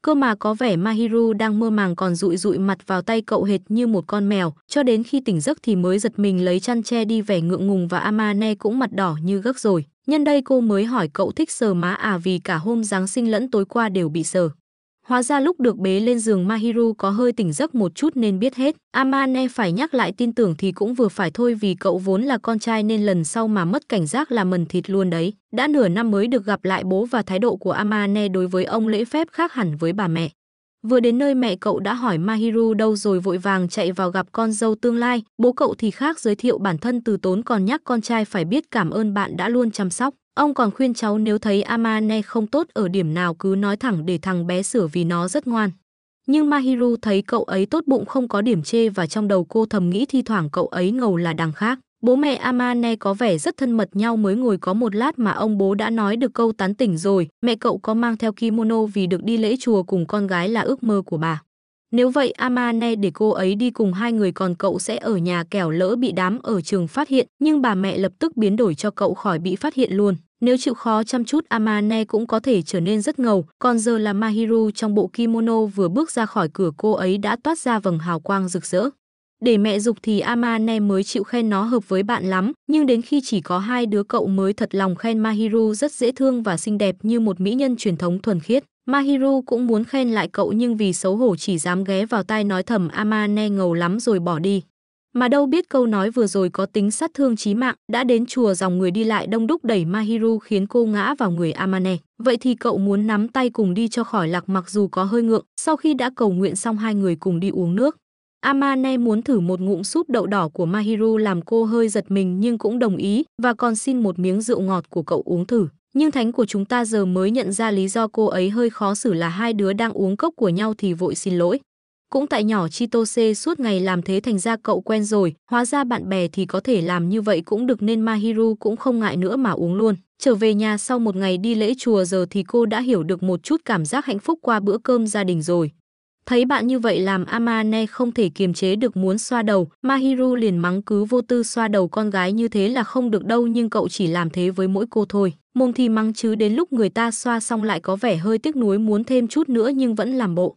Cơ mà có vẻ Mahiru đang mơ màng còn rụi rụi mặt vào tay cậu hệt như một con mèo, cho đến khi tỉnh giấc thì mới giật mình lấy chăn che đi vẻ ngượng ngùng và Amane cũng mặt đỏ như gấc rồi. Nhân đây cô mới hỏi cậu thích sờ má à vì cả hôm Giáng sinh lẫn tối qua đều bị sờ. Hóa ra lúc được bế lên giường Mahiru có hơi tỉnh giấc một chút nên biết hết. Amane phải nhắc lại tin tưởng thì cũng vừa phải thôi vì cậu vốn là con trai nên lần sau mà mất cảnh giác là mần thịt luôn đấy. Đã nửa năm mới được gặp lại bố và thái độ của Amane đối với ông lễ phép khác hẳn với bà mẹ. Vừa đến nơi mẹ cậu đã hỏi Mahiru đâu rồi vội vàng chạy vào gặp con dâu tương lai, bố cậu thì khác giới thiệu bản thân từ tốn còn nhắc con trai phải biết cảm ơn bạn đã luôn chăm sóc. Ông còn khuyên cháu nếu thấy Amane không tốt ở điểm nào cứ nói thẳng để thằng bé sửa vì nó rất ngoan. Nhưng Mahiru thấy cậu ấy tốt bụng không có điểm chê và trong đầu cô thầm nghĩ thi thoảng cậu ấy ngầu là đằng khác. Bố mẹ Amane có vẻ rất thân mật nhau mới ngồi có một lát mà ông bố đã nói được câu tán tỉnh rồi. Mẹ cậu có mang theo kimono vì được đi lễ chùa cùng con gái là ước mơ của bà. Nếu vậy Amane để cô ấy đi cùng hai người còn cậu sẽ ở nhà kẻo lỡ bị đám ở trường phát hiện, nhưng bà mẹ lập tức biến đổi cho cậu khỏi bị phát hiện luôn. Nếu chịu khó chăm chút Amane cũng có thể trở nên rất ngầu, còn giờ là Mahiru trong bộ kimono vừa bước ra khỏi cửa cô ấy đã toát ra vầng hào quang rực rỡ. Để mẹ dục thì Amane mới chịu khen nó hợp với bạn lắm, nhưng đến khi chỉ có hai đứa cậu mới thật lòng khen Mahiru rất dễ thương và xinh đẹp như một mỹ nhân truyền thống thuần khiết. Mahiru cũng muốn khen lại cậu nhưng vì xấu hổ chỉ dám ghé vào tai nói thầm Amane ngầu lắm rồi bỏ đi. Mà đâu biết câu nói vừa rồi có tính sát thương chí mạng, đã đến chùa dòng người đi lại đông đúc đẩy Mahiru khiến cô ngã vào người Amane. Vậy thì cậu muốn nắm tay cùng đi cho khỏi lạc mặc dù có hơi ngượng, sau khi đã cầu nguyện xong hai người cùng đi uống nước. Amane muốn thử một ngụm súp đậu đỏ của Mahiru làm cô hơi giật mình nhưng cũng đồng ý và còn xin một miếng rượu ngọt của cậu uống thử. Nhưng thánh của chúng ta giờ mới nhận ra lý do cô ấy hơi khó xử là hai đứa đang uống cốc của nhau thì vội xin lỗi. Cũng tại nhỏ Chitose suốt ngày làm thế thành ra cậu quen rồi, hóa ra bạn bè thì có thể làm như vậy cũng được nên Mahiru cũng không ngại nữa mà uống luôn. Trở về nhà sau một ngày đi lễ chùa giờ thì cô đã hiểu được một chút cảm giác hạnh phúc qua bữa cơm gia đình rồi. Thấy bạn như vậy làm Amane không thể kiềm chế được muốn xoa đầu, Mahiru liền mắng cứ vô tư xoa đầu con gái như thế là không được đâu nhưng cậu chỉ làm thế với mỗi cô thôi. Mông thì mắng chứ đến lúc người ta xoa xong lại có vẻ hơi tiếc nuối muốn thêm chút nữa nhưng vẫn làm bộ.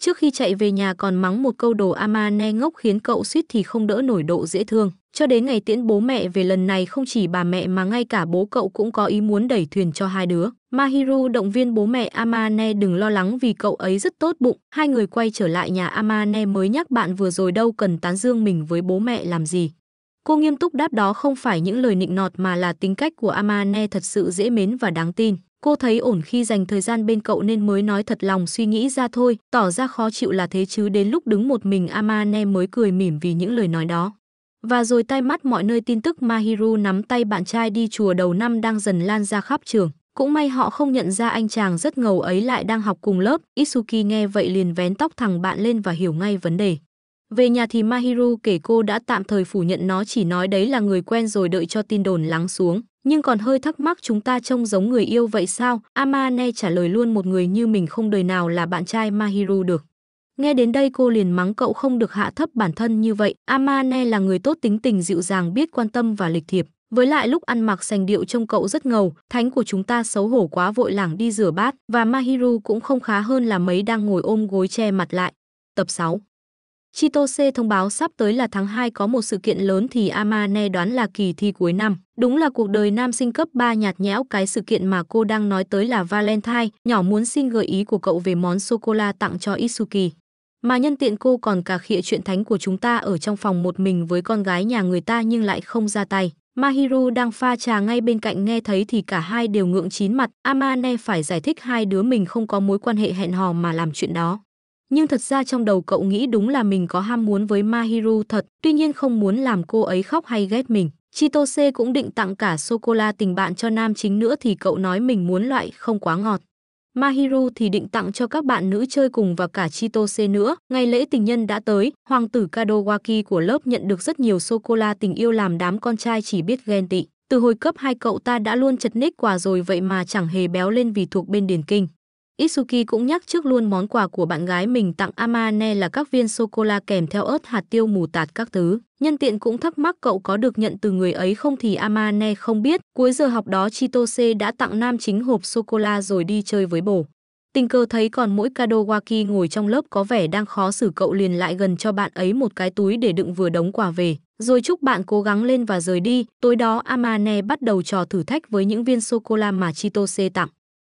Trước khi chạy về nhà còn mắng một câu đồ Amane ngốc khiến cậu suýt thì không đỡ nổi độ dễ thương. Cho đến ngày tiễn bố mẹ về lần này không chỉ bà mẹ mà ngay cả bố cậu cũng có ý muốn đẩy thuyền cho hai đứa. Mahiru động viên bố mẹ Amane đừng lo lắng vì cậu ấy rất tốt bụng. Hai người quay trở lại nhà Amane mới nhắc bạn vừa rồi đâu cần tán dương mình với bố mẹ làm gì. Cô nghiêm túc đáp đó không phải những lời nịnh nọt mà là tính cách của Amane thật sự dễ mến và đáng tin. Cô thấy ổn khi dành thời gian bên cậu nên mới nói thật lòng suy nghĩ ra thôi, tỏ ra khó chịu là thế chứ đến lúc đứng một mình Amane mới cười mỉm vì những lời nói đó. Và rồi tai mắt mọi nơi tin tức Mahiru nắm tay bạn trai đi chùa đầu năm đang dần lan ra khắp trường. Cũng may họ không nhận ra anh chàng rất ngầu ấy lại đang học cùng lớp. Isuki nghe vậy liền vén tóc thằng bạn lên và hiểu ngay vấn đề. Về nhà thì Mahiru kể cô đã tạm thời phủ nhận nó chỉ nói đấy là người quen rồi đợi cho tin đồn lắng xuống. Nhưng còn hơi thắc mắc chúng ta trông giống người yêu vậy sao? Amane trả lời luôn một người như mình không đời nào là bạn trai Mahiru được. Nghe đến đây cô liền mắng cậu không được hạ thấp bản thân như vậy. Amane là người tốt tính tình dịu dàng biết quan tâm và lịch thiệp. Với lại lúc ăn mặc sành điệu trông cậu rất ngầu, thánh của chúng ta xấu hổ quá vội lảng đi rửa bát và Mahiru cũng không khá hơn là mấy đang ngồi ôm gối che mặt lại. Tập 6 Chitose thông báo sắp tới là tháng 2 có một sự kiện lớn thì Amane đoán là kỳ thi cuối năm. Đúng là cuộc đời nam sinh cấp 3 nhạt nhẽo cái sự kiện mà cô đang nói tới là Valentine, nhỏ muốn xin gợi ý của cậu về món sô-cô-la tặng cho Isuki. Mà nhân tiện cô còn cả khịa chuyện thánh của chúng ta ở trong phòng một mình với con gái nhà người ta nhưng lại không ra tay. Mahiru đang pha trà ngay bên cạnh nghe thấy thì cả hai đều ngượng chín mặt. Amane phải giải thích hai đứa mình không có mối quan hệ hẹn hò mà làm chuyện đó. Nhưng thật ra trong đầu cậu nghĩ đúng là mình có ham muốn với Mahiru thật, tuy nhiên không muốn làm cô ấy khóc hay ghét mình. Chitose cũng định tặng cả sô-cô-la tình bạn cho nam chính nữa thì cậu nói mình muốn loại không quá ngọt. Mahiru thì định tặng cho các bạn nữ chơi cùng và cả Chitose nữa. Ngày lễ tình nhân đã tới, hoàng tử Kadowaki của lớp nhận được rất nhiều sô-cô-la tình yêu làm đám con trai chỉ biết ghen tị. Từ hồi cấp hai cậu ta đã luôn chật ních quà rồi vậy mà chẳng hề béo lên vì thuộc bên điển kinh. Itsuki cũng nhắc trước luôn món quà của bạn gái mình tặng Amane là các viên sô-cô-la kèm theo ớt hạt tiêu mù tạt các thứ. Nhân tiện cũng thắc mắc cậu có được nhận từ người ấy không thì Amane không biết. Cuối giờ học đó Chitose đã tặng nam chính hộp sô-cô-la rồi đi chơi với bổ. Tình cờ thấy còn mỗi Kadowaki ngồi trong lớp có vẻ đang khó xử cậu liền lại gần cho bạn ấy một cái túi để đựng vừa đống quà về. Rồi chúc bạn cố gắng lên và rời đi. Tối đó Amane bắt đầu trò thử thách với những viên sô-cô-la mà Chitose tặng.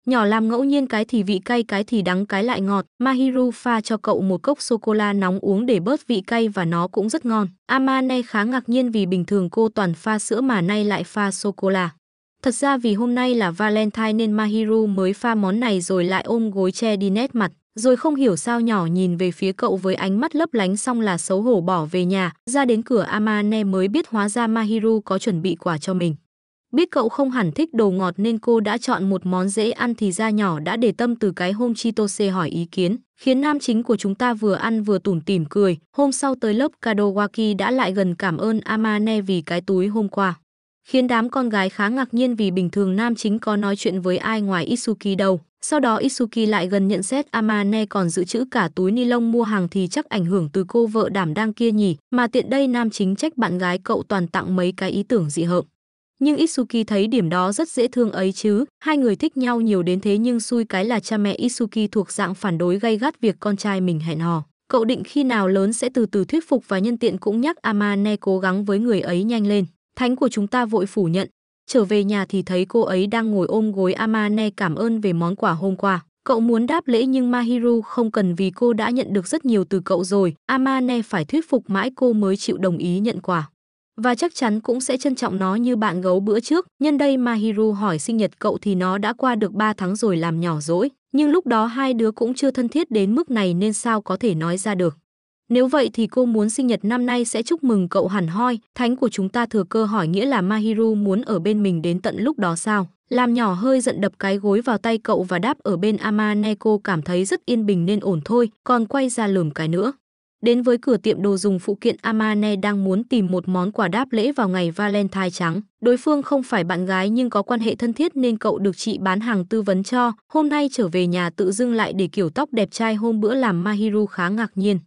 Nhỏ làm ngẫu nhiên cái thì vị cay cái thì đắng cái lại ngọt. Mahiru pha cho cậu một cốc sô-cô-la nóng uống để bớt vị cay và nó cũng rất ngon. Amane khá ngạc nhiên vì bình thường cô toàn pha sữa mà nay lại pha sô-cô-la. Thật ra vì hôm nay là Valentine nên Mahiru mới pha món này rồi lại ôm gối che đi nét mặt. Rồi không hiểu sao nhỏ nhìn về phía cậu với ánh mắt lấp lánh xong là xấu hổ bỏ về nhà. Ra đến cửa Amane mới biết hóa ra Mahiru có chuẩn bị quà cho mình. Biết cậu không hẳn thích đồ ngọt nên cô đã chọn một món dễ ăn thì da nhỏ đã để tâm từ cái hôm Chitose hỏi ý kiến, khiến nam chính của chúng ta vừa ăn vừa tủm tỉm cười. Hôm sau tới lớp Kadowaki đã lại gần cảm ơn Amane vì cái túi hôm qua. Khiến đám con gái khá ngạc nhiên vì bình thường nam chính có nói chuyện với ai ngoài Isuki đâu. Sau đó Isuki lại gần nhận xét Amane còn giữ chữ cả túi ni lông mua hàng thì chắc ảnh hưởng từ cô vợ đảm đang kia nhỉ, mà tiện đây nam chính trách bạn gái cậu toàn tặng mấy cái ý tưởng dị hợm nhưng Isuki thấy điểm đó rất dễ thương ấy chứ, hai người thích nhau nhiều đến thế nhưng xui cái là cha mẹ Isuki thuộc dạng phản đối gay gắt việc con trai mình hẹn hò. Cậu định khi nào lớn sẽ từ từ thuyết phục và nhân tiện cũng nhắc Amane cố gắng với người ấy nhanh lên. Thánh của chúng ta vội phủ nhận, trở về nhà thì thấy cô ấy đang ngồi ôm gối Amane cảm ơn về món quà hôm qua. Cậu muốn đáp lễ nhưng Mahiru không cần vì cô đã nhận được rất nhiều từ cậu rồi, Amane phải thuyết phục mãi cô mới chịu đồng ý nhận quà và chắc chắn cũng sẽ trân trọng nó như bạn gấu bữa trước. Nhân đây Mahiru hỏi sinh nhật cậu thì nó đã qua được 3 tháng rồi làm nhỏ dỗi, nhưng lúc đó hai đứa cũng chưa thân thiết đến mức này nên sao có thể nói ra được. Nếu vậy thì cô muốn sinh nhật năm nay sẽ chúc mừng cậu hẳn hoi, thánh của chúng ta thừa cơ hỏi nghĩa là Mahiru muốn ở bên mình đến tận lúc đó sao? Làm nhỏ hơi giận đập cái gối vào tay cậu và đáp ở bên Amaneko cảm thấy rất yên bình nên ổn thôi, còn quay ra lườm cái nữa đến với cửa tiệm đồ dùng phụ kiện Amane đang muốn tìm một món quà đáp lễ vào ngày Valentine trắng. Đối phương không phải bạn gái nhưng có quan hệ thân thiết nên cậu được chị bán hàng tư vấn cho. Hôm nay trở về nhà tự dưng lại để kiểu tóc đẹp trai hôm bữa làm Mahiru khá ngạc nhiên.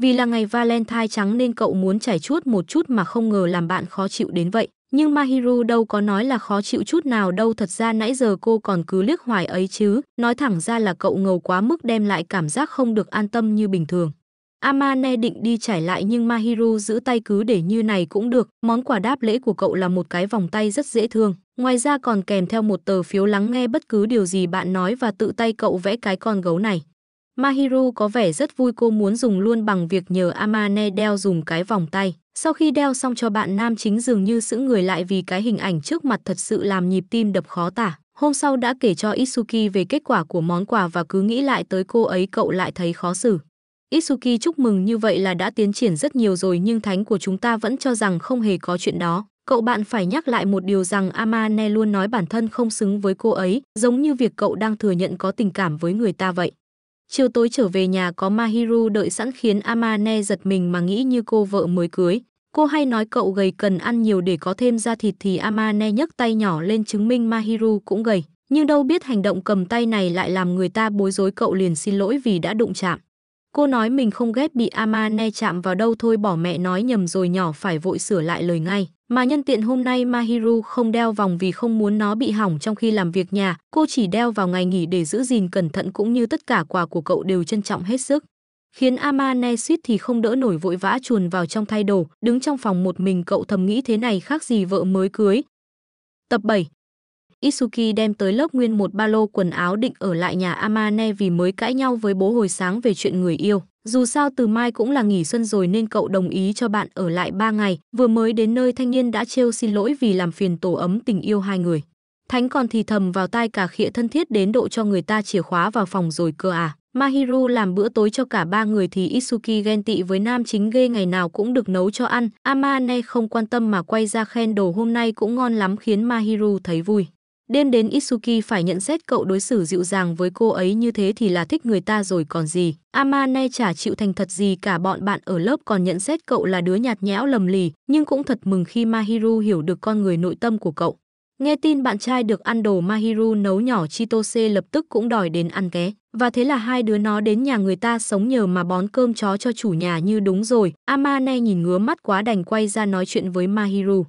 Vì là ngày Valentine trắng nên cậu muốn trải chuốt một chút mà không ngờ làm bạn khó chịu đến vậy. Nhưng Mahiru đâu có nói là khó chịu chút nào đâu thật ra nãy giờ cô còn cứ liếc hoài ấy chứ, nói thẳng ra là cậu ngầu quá mức đem lại cảm giác không được an tâm như bình thường. Amane định đi trải lại nhưng Mahiru giữ tay cứ để như này cũng được. Món quà đáp lễ của cậu là một cái vòng tay rất dễ thương. Ngoài ra còn kèm theo một tờ phiếu lắng nghe bất cứ điều gì bạn nói và tự tay cậu vẽ cái con gấu này. Mahiru có vẻ rất vui cô muốn dùng luôn bằng việc nhờ Amane đeo dùng cái vòng tay. Sau khi đeo xong cho bạn nam chính dường như sững người lại vì cái hình ảnh trước mặt thật sự làm nhịp tim đập khó tả. Hôm sau đã kể cho Itsuki về kết quả của món quà và cứ nghĩ lại tới cô ấy cậu lại thấy khó xử. Itsuki chúc mừng như vậy là đã tiến triển rất nhiều rồi nhưng thánh của chúng ta vẫn cho rằng không hề có chuyện đó. Cậu bạn phải nhắc lại một điều rằng Amane luôn nói bản thân không xứng với cô ấy, giống như việc cậu đang thừa nhận có tình cảm với người ta vậy. Chiều tối trở về nhà có Mahiru đợi sẵn khiến Amane giật mình mà nghĩ như cô vợ mới cưới. Cô hay nói cậu gầy cần ăn nhiều để có thêm da thịt thì Amane nhấc tay nhỏ lên chứng minh Mahiru cũng gầy. Nhưng đâu biết hành động cầm tay này lại làm người ta bối rối cậu liền xin lỗi vì đã đụng chạm. Cô nói mình không ghét bị Amane chạm vào đâu thôi bỏ mẹ nói nhầm rồi nhỏ phải vội sửa lại lời ngay. Mà nhân tiện hôm nay Mahiru không đeo vòng vì không muốn nó bị hỏng trong khi làm việc nhà, cô chỉ đeo vào ngày nghỉ để giữ gìn cẩn thận cũng như tất cả quà của cậu đều trân trọng hết sức. Khiến Amane suýt thì không đỡ nổi vội vã chuồn vào trong thay đồ, đứng trong phòng một mình cậu thầm nghĩ thế này khác gì vợ mới cưới. Tập 7 Isuki đem tới lớp nguyên một ba lô quần áo định ở lại nhà Amane vì mới cãi nhau với bố hồi sáng về chuyện người yêu. Dù sao từ mai cũng là nghỉ xuân rồi nên cậu đồng ý cho bạn ở lại 3 ngày, vừa mới đến nơi thanh niên đã trêu xin lỗi vì làm phiền tổ ấm tình yêu hai người. Thánh còn thì thầm vào tai cả khịa thân thiết đến độ cho người ta chìa khóa vào phòng rồi cơ à. Mahiru làm bữa tối cho cả ba người thì Isuki ghen tị với nam chính ghê ngày nào cũng được nấu cho ăn. Amane không quan tâm mà quay ra khen đồ hôm nay cũng ngon lắm khiến Mahiru thấy vui. Đêm đến Itsuki phải nhận xét cậu đối xử dịu dàng với cô ấy như thế thì là thích người ta rồi còn gì. Amane chả chịu thành thật gì cả bọn bạn ở lớp còn nhận xét cậu là đứa nhạt nhẽo lầm lì, nhưng cũng thật mừng khi Mahiru hiểu được con người nội tâm của cậu. Nghe tin bạn trai được ăn đồ Mahiru nấu nhỏ Chitose lập tức cũng đòi đến ăn ké. Và thế là hai đứa nó đến nhà người ta sống nhờ mà bón cơm chó cho chủ nhà như đúng rồi. Amane nhìn ngứa mắt quá đành quay ra nói chuyện với Mahiru.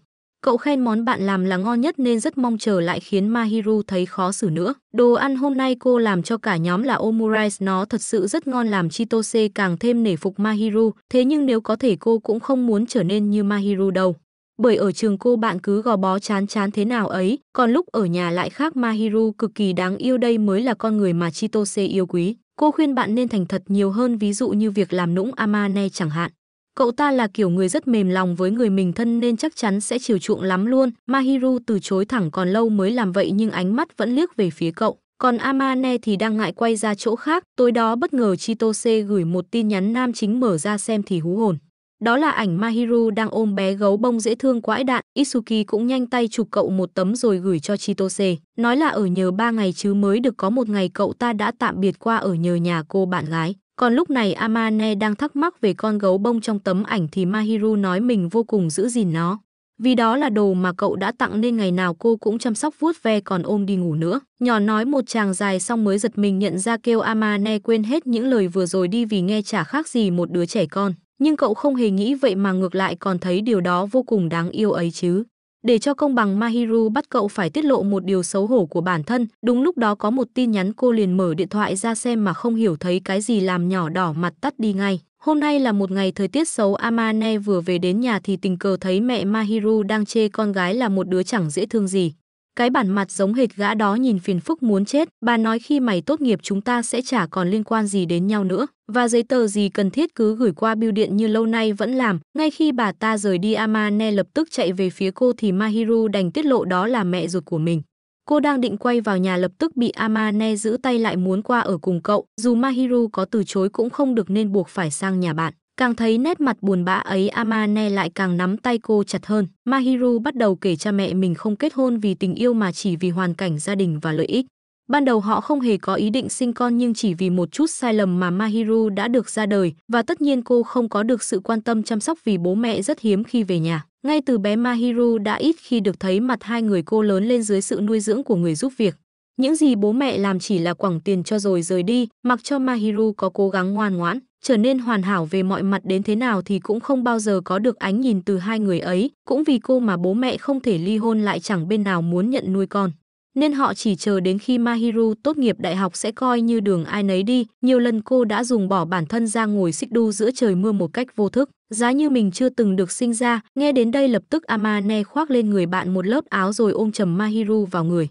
Cậu khen món bạn làm là ngon nhất nên rất mong chờ lại khiến Mahiru thấy khó xử nữa. Đồ ăn hôm nay cô làm cho cả nhóm là omurice nó thật sự rất ngon làm Chitose càng thêm nể phục Mahiru. Thế nhưng nếu có thể cô cũng không muốn trở nên như Mahiru đâu. Bởi ở trường cô bạn cứ gò bó chán chán thế nào ấy, còn lúc ở nhà lại khác Mahiru cực kỳ đáng yêu đây mới là con người mà Chitose yêu quý. Cô khuyên bạn nên thành thật nhiều hơn ví dụ như việc làm nũng Amane chẳng hạn. Cậu ta là kiểu người rất mềm lòng với người mình thân nên chắc chắn sẽ chiều chuộng lắm luôn. Mahiru từ chối thẳng còn lâu mới làm vậy nhưng ánh mắt vẫn liếc về phía cậu. Còn Amane thì đang ngại quay ra chỗ khác. Tối đó bất ngờ Chitose gửi một tin nhắn nam chính mở ra xem thì hú hồn. Đó là ảnh Mahiru đang ôm bé gấu bông dễ thương quãi đạn. Isuki cũng nhanh tay chụp cậu một tấm rồi gửi cho Chitose. Nói là ở nhờ ba ngày chứ mới được có một ngày cậu ta đã tạm biệt qua ở nhờ nhà cô bạn gái. Còn lúc này Amane đang thắc mắc về con gấu bông trong tấm ảnh thì Mahiru nói mình vô cùng giữ gìn nó. Vì đó là đồ mà cậu đã tặng nên ngày nào cô cũng chăm sóc vuốt ve còn ôm đi ngủ nữa. Nhỏ nói một chàng dài xong mới giật mình nhận ra kêu Amane quên hết những lời vừa rồi đi vì nghe chả khác gì một đứa trẻ con. Nhưng cậu không hề nghĩ vậy mà ngược lại còn thấy điều đó vô cùng đáng yêu ấy chứ. Để cho công bằng Mahiru bắt cậu phải tiết lộ một điều xấu hổ của bản thân, đúng lúc đó có một tin nhắn cô liền mở điện thoại ra xem mà không hiểu thấy cái gì làm nhỏ đỏ mặt tắt đi ngay. Hôm nay là một ngày thời tiết xấu Amane vừa về đến nhà thì tình cờ thấy mẹ Mahiru đang chê con gái là một đứa chẳng dễ thương gì. Cái bản mặt giống hệt gã đó nhìn phiền phức muốn chết. Bà nói khi mày tốt nghiệp chúng ta sẽ chả còn liên quan gì đến nhau nữa. Và giấy tờ gì cần thiết cứ gửi qua bưu điện như lâu nay vẫn làm. Ngay khi bà ta rời đi Amane lập tức chạy về phía cô thì Mahiru đành tiết lộ đó là mẹ ruột của mình. Cô đang định quay vào nhà lập tức bị Amane giữ tay lại muốn qua ở cùng cậu. Dù Mahiru có từ chối cũng không được nên buộc phải sang nhà bạn. Càng thấy nét mặt buồn bã ấy Amane lại càng nắm tay cô chặt hơn. Mahiru bắt đầu kể cha mẹ mình không kết hôn vì tình yêu mà chỉ vì hoàn cảnh gia đình và lợi ích. Ban đầu họ không hề có ý định sinh con nhưng chỉ vì một chút sai lầm mà Mahiru đã được ra đời và tất nhiên cô không có được sự quan tâm chăm sóc vì bố mẹ rất hiếm khi về nhà. Ngay từ bé Mahiru đã ít khi được thấy mặt hai người cô lớn lên dưới sự nuôi dưỡng của người giúp việc. Những gì bố mẹ làm chỉ là quẳng tiền cho rồi rời đi, mặc cho Mahiru có cố gắng ngoan ngoãn trở nên hoàn hảo về mọi mặt đến thế nào thì cũng không bao giờ có được ánh nhìn từ hai người ấy, cũng vì cô mà bố mẹ không thể ly hôn lại chẳng bên nào muốn nhận nuôi con. Nên họ chỉ chờ đến khi Mahiru tốt nghiệp đại học sẽ coi như đường ai nấy đi, nhiều lần cô đã dùng bỏ bản thân ra ngồi xích đu giữa trời mưa một cách vô thức, giá như mình chưa từng được sinh ra, nghe đến đây lập tức Amane khoác lên người bạn một lớp áo rồi ôm chầm Mahiru vào người.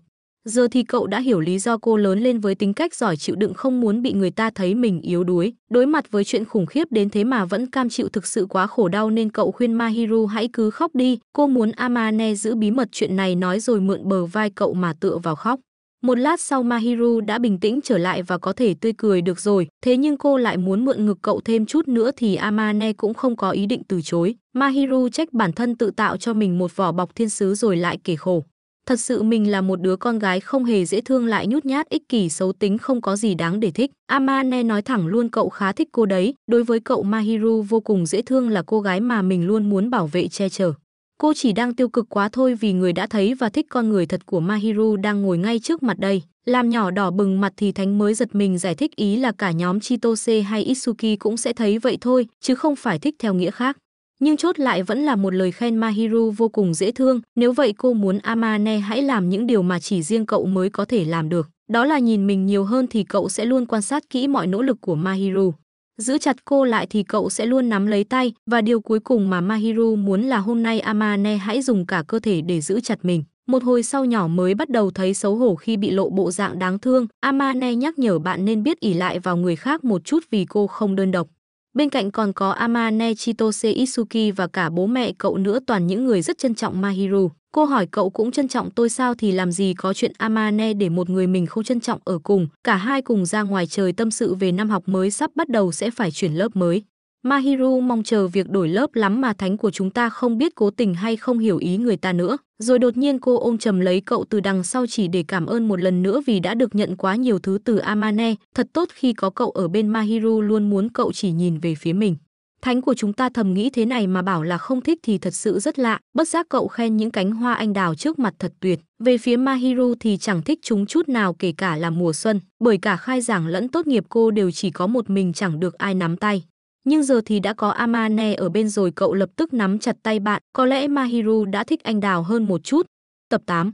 Giờ thì cậu đã hiểu lý do cô lớn lên với tính cách giỏi chịu đựng không muốn bị người ta thấy mình yếu đuối. Đối mặt với chuyện khủng khiếp đến thế mà vẫn cam chịu thực sự quá khổ đau nên cậu khuyên Mahiru hãy cứ khóc đi. Cô muốn Amane giữ bí mật chuyện này nói rồi mượn bờ vai cậu mà tựa vào khóc. Một lát sau Mahiru đã bình tĩnh trở lại và có thể tươi cười được rồi, thế nhưng cô lại muốn mượn ngực cậu thêm chút nữa thì Amane cũng không có ý định từ chối. Mahiru trách bản thân tự tạo cho mình một vỏ bọc thiên sứ rồi lại kể khổ. Thật sự mình là một đứa con gái không hề dễ thương lại nhút nhát ích kỷ xấu tính không có gì đáng để thích. Amane nói thẳng luôn cậu khá thích cô đấy, đối với cậu Mahiru vô cùng dễ thương là cô gái mà mình luôn muốn bảo vệ che chở. Cô chỉ đang tiêu cực quá thôi vì người đã thấy và thích con người thật của Mahiru đang ngồi ngay trước mặt đây. Làm nhỏ đỏ bừng mặt thì Thánh mới giật mình giải thích ý là cả nhóm Chitose hay Itsuki cũng sẽ thấy vậy thôi, chứ không phải thích theo nghĩa khác nhưng chốt lại vẫn là một lời khen Mahiru vô cùng dễ thương. Nếu vậy cô muốn Amane hãy làm những điều mà chỉ riêng cậu mới có thể làm được. Đó là nhìn mình nhiều hơn thì cậu sẽ luôn quan sát kỹ mọi nỗ lực của Mahiru. Giữ chặt cô lại thì cậu sẽ luôn nắm lấy tay và điều cuối cùng mà Mahiru muốn là hôm nay Amane hãy dùng cả cơ thể để giữ chặt mình. Một hồi sau nhỏ mới bắt đầu thấy xấu hổ khi bị lộ bộ dạng đáng thương, Amane nhắc nhở bạn nên biết ỉ lại vào người khác một chút vì cô không đơn độc. Bên cạnh còn có Amane Chitose Isuki và cả bố mẹ cậu nữa toàn những người rất trân trọng Mahiru. Cô hỏi cậu cũng trân trọng tôi sao thì làm gì có chuyện Amane để một người mình không trân trọng ở cùng. Cả hai cùng ra ngoài trời tâm sự về năm học mới sắp bắt đầu sẽ phải chuyển lớp mới. Mahiru mong chờ việc đổi lớp lắm mà thánh của chúng ta không biết cố tình hay không hiểu ý người ta nữa. Rồi đột nhiên cô ôm chầm lấy cậu từ đằng sau chỉ để cảm ơn một lần nữa vì đã được nhận quá nhiều thứ từ Amane. Thật tốt khi có cậu ở bên Mahiru luôn muốn cậu chỉ nhìn về phía mình. Thánh của chúng ta thầm nghĩ thế này mà bảo là không thích thì thật sự rất lạ. Bất giác cậu khen những cánh hoa anh đào trước mặt thật tuyệt. Về phía Mahiru thì chẳng thích chúng chút nào kể cả là mùa xuân. Bởi cả khai giảng lẫn tốt nghiệp cô đều chỉ có một mình chẳng được ai nắm tay. Nhưng giờ thì đã có Amane ở bên rồi cậu lập tức nắm chặt tay bạn. Có lẽ Mahiru đã thích anh Đào hơn một chút. Tập 8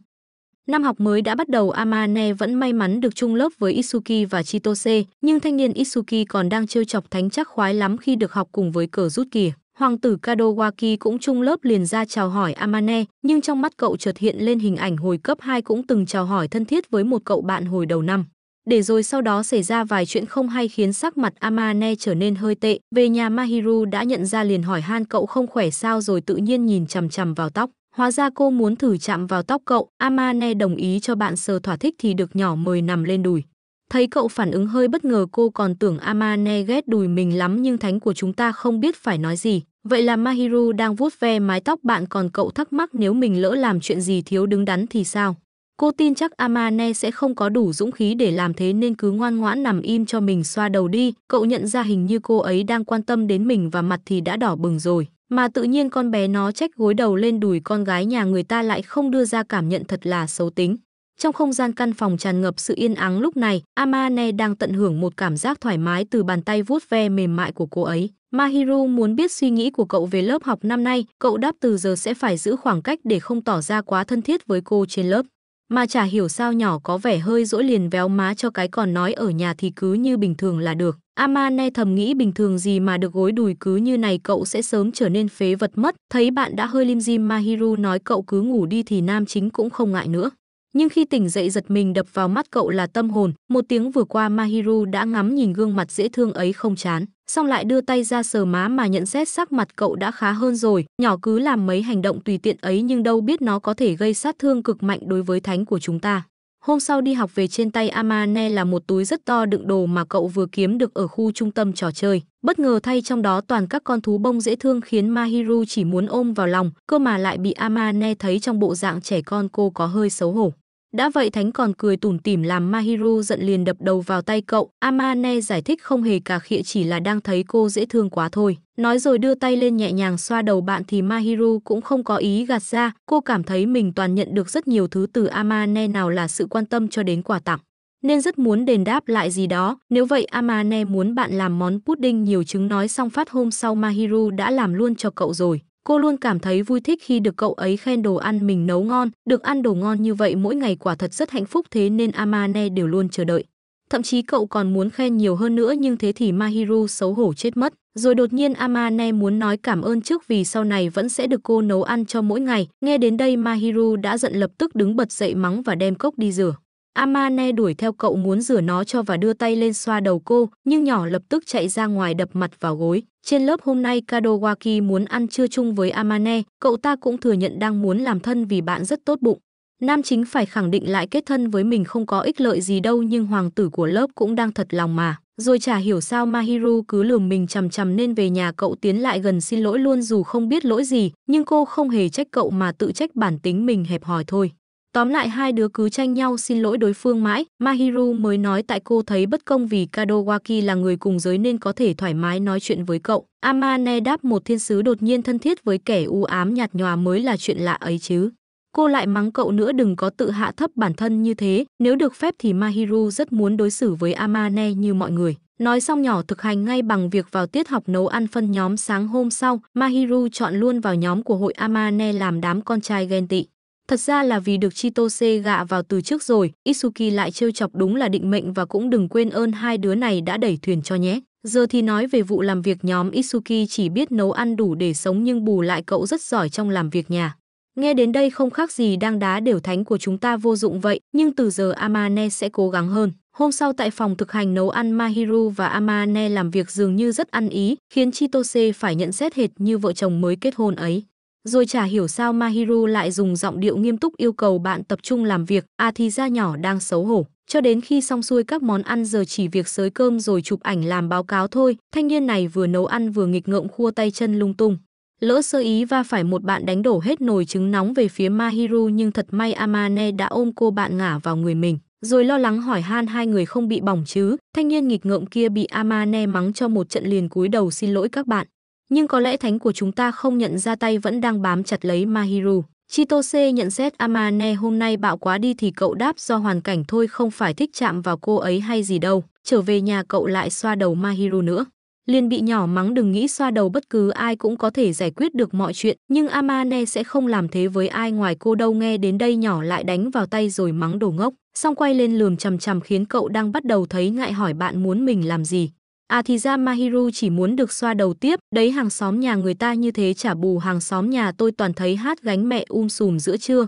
Năm học mới đã bắt đầu Amane vẫn may mắn được chung lớp với Isuki và Chitose, nhưng thanh niên Isuki còn đang trêu chọc thánh chắc khoái lắm khi được học cùng với cờ rút kìa. Hoàng tử Kadowaki cũng chung lớp liền ra chào hỏi Amane, nhưng trong mắt cậu chợt hiện lên hình ảnh hồi cấp 2 cũng từng chào hỏi thân thiết với một cậu bạn hồi đầu năm để rồi sau đó xảy ra vài chuyện không hay khiến sắc mặt Amane trở nên hơi tệ. Về nhà Mahiru đã nhận ra liền hỏi han cậu không khỏe sao rồi tự nhiên nhìn chằm chằm vào tóc. Hóa ra cô muốn thử chạm vào tóc cậu, Amane đồng ý cho bạn sờ thỏa thích thì được nhỏ mời nằm lên đùi. Thấy cậu phản ứng hơi bất ngờ cô còn tưởng Amane ghét đùi mình lắm nhưng thánh của chúng ta không biết phải nói gì. Vậy là Mahiru đang vuốt ve mái tóc bạn còn cậu thắc mắc nếu mình lỡ làm chuyện gì thiếu đứng đắn thì sao? Cô tin chắc Amane sẽ không có đủ dũng khí để làm thế nên cứ ngoan ngoãn nằm im cho mình xoa đầu đi. Cậu nhận ra hình như cô ấy đang quan tâm đến mình và mặt thì đã đỏ bừng rồi. Mà tự nhiên con bé nó trách gối đầu lên đùi con gái nhà người ta lại không đưa ra cảm nhận thật là xấu tính. Trong không gian căn phòng tràn ngập sự yên ắng lúc này, Amane đang tận hưởng một cảm giác thoải mái từ bàn tay vuốt ve mềm mại của cô ấy. Mahiru muốn biết suy nghĩ của cậu về lớp học năm nay, cậu đáp từ giờ sẽ phải giữ khoảng cách để không tỏ ra quá thân thiết với cô trên lớp mà chả hiểu sao nhỏ có vẻ hơi rỗi liền véo má cho cái còn nói ở nhà thì cứ như bình thường là được. Amane thầm nghĩ bình thường gì mà được gối đùi cứ như này cậu sẽ sớm trở nên phế vật mất. Thấy bạn đã hơi lim dim Mahiru nói cậu cứ ngủ đi thì nam chính cũng không ngại nữa nhưng khi tỉnh dậy giật mình đập vào mắt cậu là tâm hồn một tiếng vừa qua mahiru đã ngắm nhìn gương mặt dễ thương ấy không chán xong lại đưa tay ra sờ má mà nhận xét sắc mặt cậu đã khá hơn rồi nhỏ cứ làm mấy hành động tùy tiện ấy nhưng đâu biết nó có thể gây sát thương cực mạnh đối với thánh của chúng ta hôm sau đi học về trên tay amane là một túi rất to đựng đồ mà cậu vừa kiếm được ở khu trung tâm trò chơi bất ngờ thay trong đó toàn các con thú bông dễ thương khiến mahiru chỉ muốn ôm vào lòng cơ mà lại bị amane thấy trong bộ dạng trẻ con cô có hơi xấu hổ đã vậy Thánh còn cười tủm tỉm làm Mahiru giận liền đập đầu vào tay cậu. Amane giải thích không hề cả khịa chỉ là đang thấy cô dễ thương quá thôi. Nói rồi đưa tay lên nhẹ nhàng xoa đầu bạn thì Mahiru cũng không có ý gạt ra. Cô cảm thấy mình toàn nhận được rất nhiều thứ từ Amane nào là sự quan tâm cho đến quà tặng. Nên rất muốn đền đáp lại gì đó. Nếu vậy Amane muốn bạn làm món pudding nhiều trứng nói xong phát hôm sau Mahiru đã làm luôn cho cậu rồi. Cô luôn cảm thấy vui thích khi được cậu ấy khen đồ ăn mình nấu ngon, được ăn đồ ngon như vậy mỗi ngày quả thật rất hạnh phúc thế nên Amane đều luôn chờ đợi. Thậm chí cậu còn muốn khen nhiều hơn nữa nhưng thế thì Mahiru xấu hổ chết mất. Rồi đột nhiên Amane muốn nói cảm ơn trước vì sau này vẫn sẽ được cô nấu ăn cho mỗi ngày. Nghe đến đây Mahiru đã giận lập tức đứng bật dậy mắng và đem cốc đi rửa. Amane đuổi theo cậu muốn rửa nó cho và đưa tay lên xoa đầu cô, nhưng nhỏ lập tức chạy ra ngoài đập mặt vào gối. Trên lớp hôm nay Kadowaki muốn ăn trưa chung với Amane, cậu ta cũng thừa nhận đang muốn làm thân vì bạn rất tốt bụng. Nam chính phải khẳng định lại kết thân với mình không có ích lợi gì đâu nhưng hoàng tử của lớp cũng đang thật lòng mà. Rồi chả hiểu sao Mahiru cứ lườm mình chằm chằm nên về nhà cậu tiến lại gần xin lỗi luôn dù không biết lỗi gì, nhưng cô không hề trách cậu mà tự trách bản tính mình hẹp hòi thôi. Tóm lại hai đứa cứ tranh nhau xin lỗi đối phương mãi, Mahiru mới nói tại cô thấy bất công vì Kadowaki là người cùng giới nên có thể thoải mái nói chuyện với cậu. Amane đáp một thiên sứ đột nhiên thân thiết với kẻ u ám nhạt nhòa mới là chuyện lạ ấy chứ. Cô lại mắng cậu nữa đừng có tự hạ thấp bản thân như thế, nếu được phép thì Mahiru rất muốn đối xử với Amane như mọi người. Nói xong nhỏ thực hành ngay bằng việc vào tiết học nấu ăn phân nhóm sáng hôm sau, Mahiru chọn luôn vào nhóm của hội Amane làm đám con trai ghen tị. Thật ra là vì được Chitose gạ vào từ trước rồi, Isuki lại trêu chọc đúng là định mệnh và cũng đừng quên ơn hai đứa này đã đẩy thuyền cho nhé. Giờ thì nói về vụ làm việc nhóm Isuki chỉ biết nấu ăn đủ để sống nhưng bù lại cậu rất giỏi trong làm việc nhà. Nghe đến đây không khác gì đang đá đều thánh của chúng ta vô dụng vậy, nhưng từ giờ Amane sẽ cố gắng hơn. Hôm sau tại phòng thực hành nấu ăn Mahiru và Amane làm việc dường như rất ăn ý, khiến Chitose phải nhận xét hệt như vợ chồng mới kết hôn ấy rồi chả hiểu sao Mahiru lại dùng giọng điệu nghiêm túc yêu cầu bạn tập trung làm việc, à thì ra nhỏ đang xấu hổ. Cho đến khi xong xuôi các món ăn giờ chỉ việc sới cơm rồi chụp ảnh làm báo cáo thôi, thanh niên này vừa nấu ăn vừa nghịch ngợm khua tay chân lung tung. Lỡ sơ ý và phải một bạn đánh đổ hết nồi trứng nóng về phía Mahiru nhưng thật may Amane đã ôm cô bạn ngả vào người mình. Rồi lo lắng hỏi han hai người không bị bỏng chứ, thanh niên nghịch ngợm kia bị Amane mắng cho một trận liền cúi đầu xin lỗi các bạn nhưng có lẽ thánh của chúng ta không nhận ra tay vẫn đang bám chặt lấy Mahiru. Chitose nhận xét Amane hôm nay bạo quá đi thì cậu đáp do hoàn cảnh thôi không phải thích chạm vào cô ấy hay gì đâu. Trở về nhà cậu lại xoa đầu Mahiru nữa. Liên bị nhỏ mắng đừng nghĩ xoa đầu bất cứ ai cũng có thể giải quyết được mọi chuyện. Nhưng Amane sẽ không làm thế với ai ngoài cô đâu nghe đến đây nhỏ lại đánh vào tay rồi mắng đồ ngốc. Xong quay lên lườm chằm chằm khiến cậu đang bắt đầu thấy ngại hỏi bạn muốn mình làm gì. À thì ra Mahiru chỉ muốn được xoa đầu tiếp, đấy hàng xóm nhà người ta như thế trả bù hàng xóm nhà tôi toàn thấy hát gánh mẹ um sùm giữa trưa.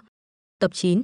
Tập 9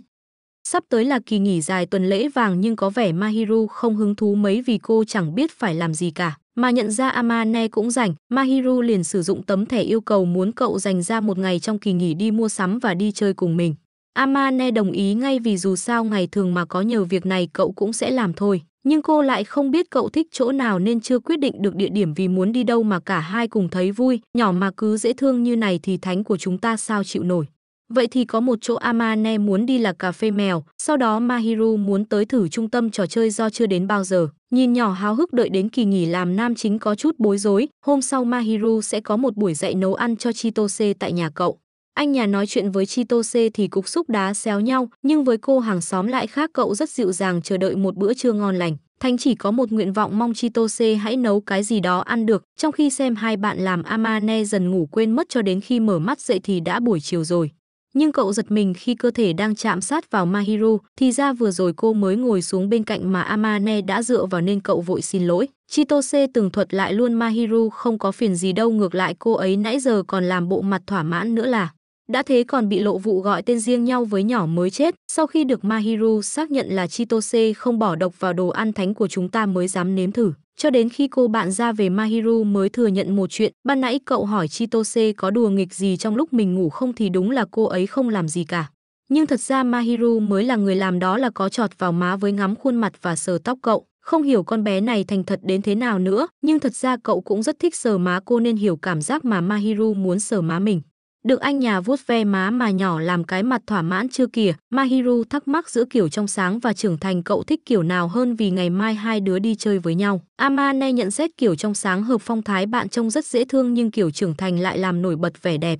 Sắp tới là kỳ nghỉ dài tuần lễ vàng nhưng có vẻ Mahiru không hứng thú mấy vì cô chẳng biết phải làm gì cả. Mà nhận ra Amane cũng rảnh, Mahiru liền sử dụng tấm thẻ yêu cầu muốn cậu dành ra một ngày trong kỳ nghỉ đi mua sắm và đi chơi cùng mình. Amane đồng ý ngay vì dù sao ngày thường mà có nhiều việc này cậu cũng sẽ làm thôi nhưng cô lại không biết cậu thích chỗ nào nên chưa quyết định được địa điểm vì muốn đi đâu mà cả hai cùng thấy vui, nhỏ mà cứ dễ thương như này thì thánh của chúng ta sao chịu nổi. Vậy thì có một chỗ Amane muốn đi là cà phê mèo, sau đó Mahiru muốn tới thử trung tâm trò chơi do chưa đến bao giờ. Nhìn nhỏ háo hức đợi đến kỳ nghỉ làm nam chính có chút bối rối, hôm sau Mahiru sẽ có một buổi dạy nấu ăn cho Chitose tại nhà cậu. Anh nhà nói chuyện với Chitose thì cục xúc đá xéo nhau, nhưng với cô hàng xóm lại khác cậu rất dịu dàng chờ đợi một bữa trưa ngon lành. Thành chỉ có một nguyện vọng mong Chitose hãy nấu cái gì đó ăn được, trong khi xem hai bạn làm Amane dần ngủ quên mất cho đến khi mở mắt dậy thì đã buổi chiều rồi. Nhưng cậu giật mình khi cơ thể đang chạm sát vào Mahiru, thì ra vừa rồi cô mới ngồi xuống bên cạnh mà Amane đã dựa vào nên cậu vội xin lỗi. Chitose từng thuật lại luôn Mahiru không có phiền gì đâu ngược lại cô ấy nãy giờ còn làm bộ mặt thỏa mãn nữa là đã thế còn bị lộ vụ gọi tên riêng nhau với nhỏ mới chết, sau khi được Mahiru xác nhận là Chitose không bỏ độc vào đồ ăn thánh của chúng ta mới dám nếm thử. Cho đến khi cô bạn ra về Mahiru mới thừa nhận một chuyện, ban nãy cậu hỏi Chitose có đùa nghịch gì trong lúc mình ngủ không thì đúng là cô ấy không làm gì cả. Nhưng thật ra Mahiru mới là người làm đó là có trọt vào má với ngắm khuôn mặt và sờ tóc cậu. Không hiểu con bé này thành thật đến thế nào nữa, nhưng thật ra cậu cũng rất thích sờ má cô nên hiểu cảm giác mà Mahiru muốn sờ má mình. Được anh nhà vuốt ve má mà nhỏ làm cái mặt thỏa mãn chưa kìa, Mahiru thắc mắc giữa kiểu trong sáng và trưởng thành cậu thích kiểu nào hơn vì ngày mai hai đứa đi chơi với nhau. Amane nhận xét kiểu trong sáng hợp phong thái bạn trông rất dễ thương nhưng kiểu trưởng thành lại làm nổi bật vẻ đẹp.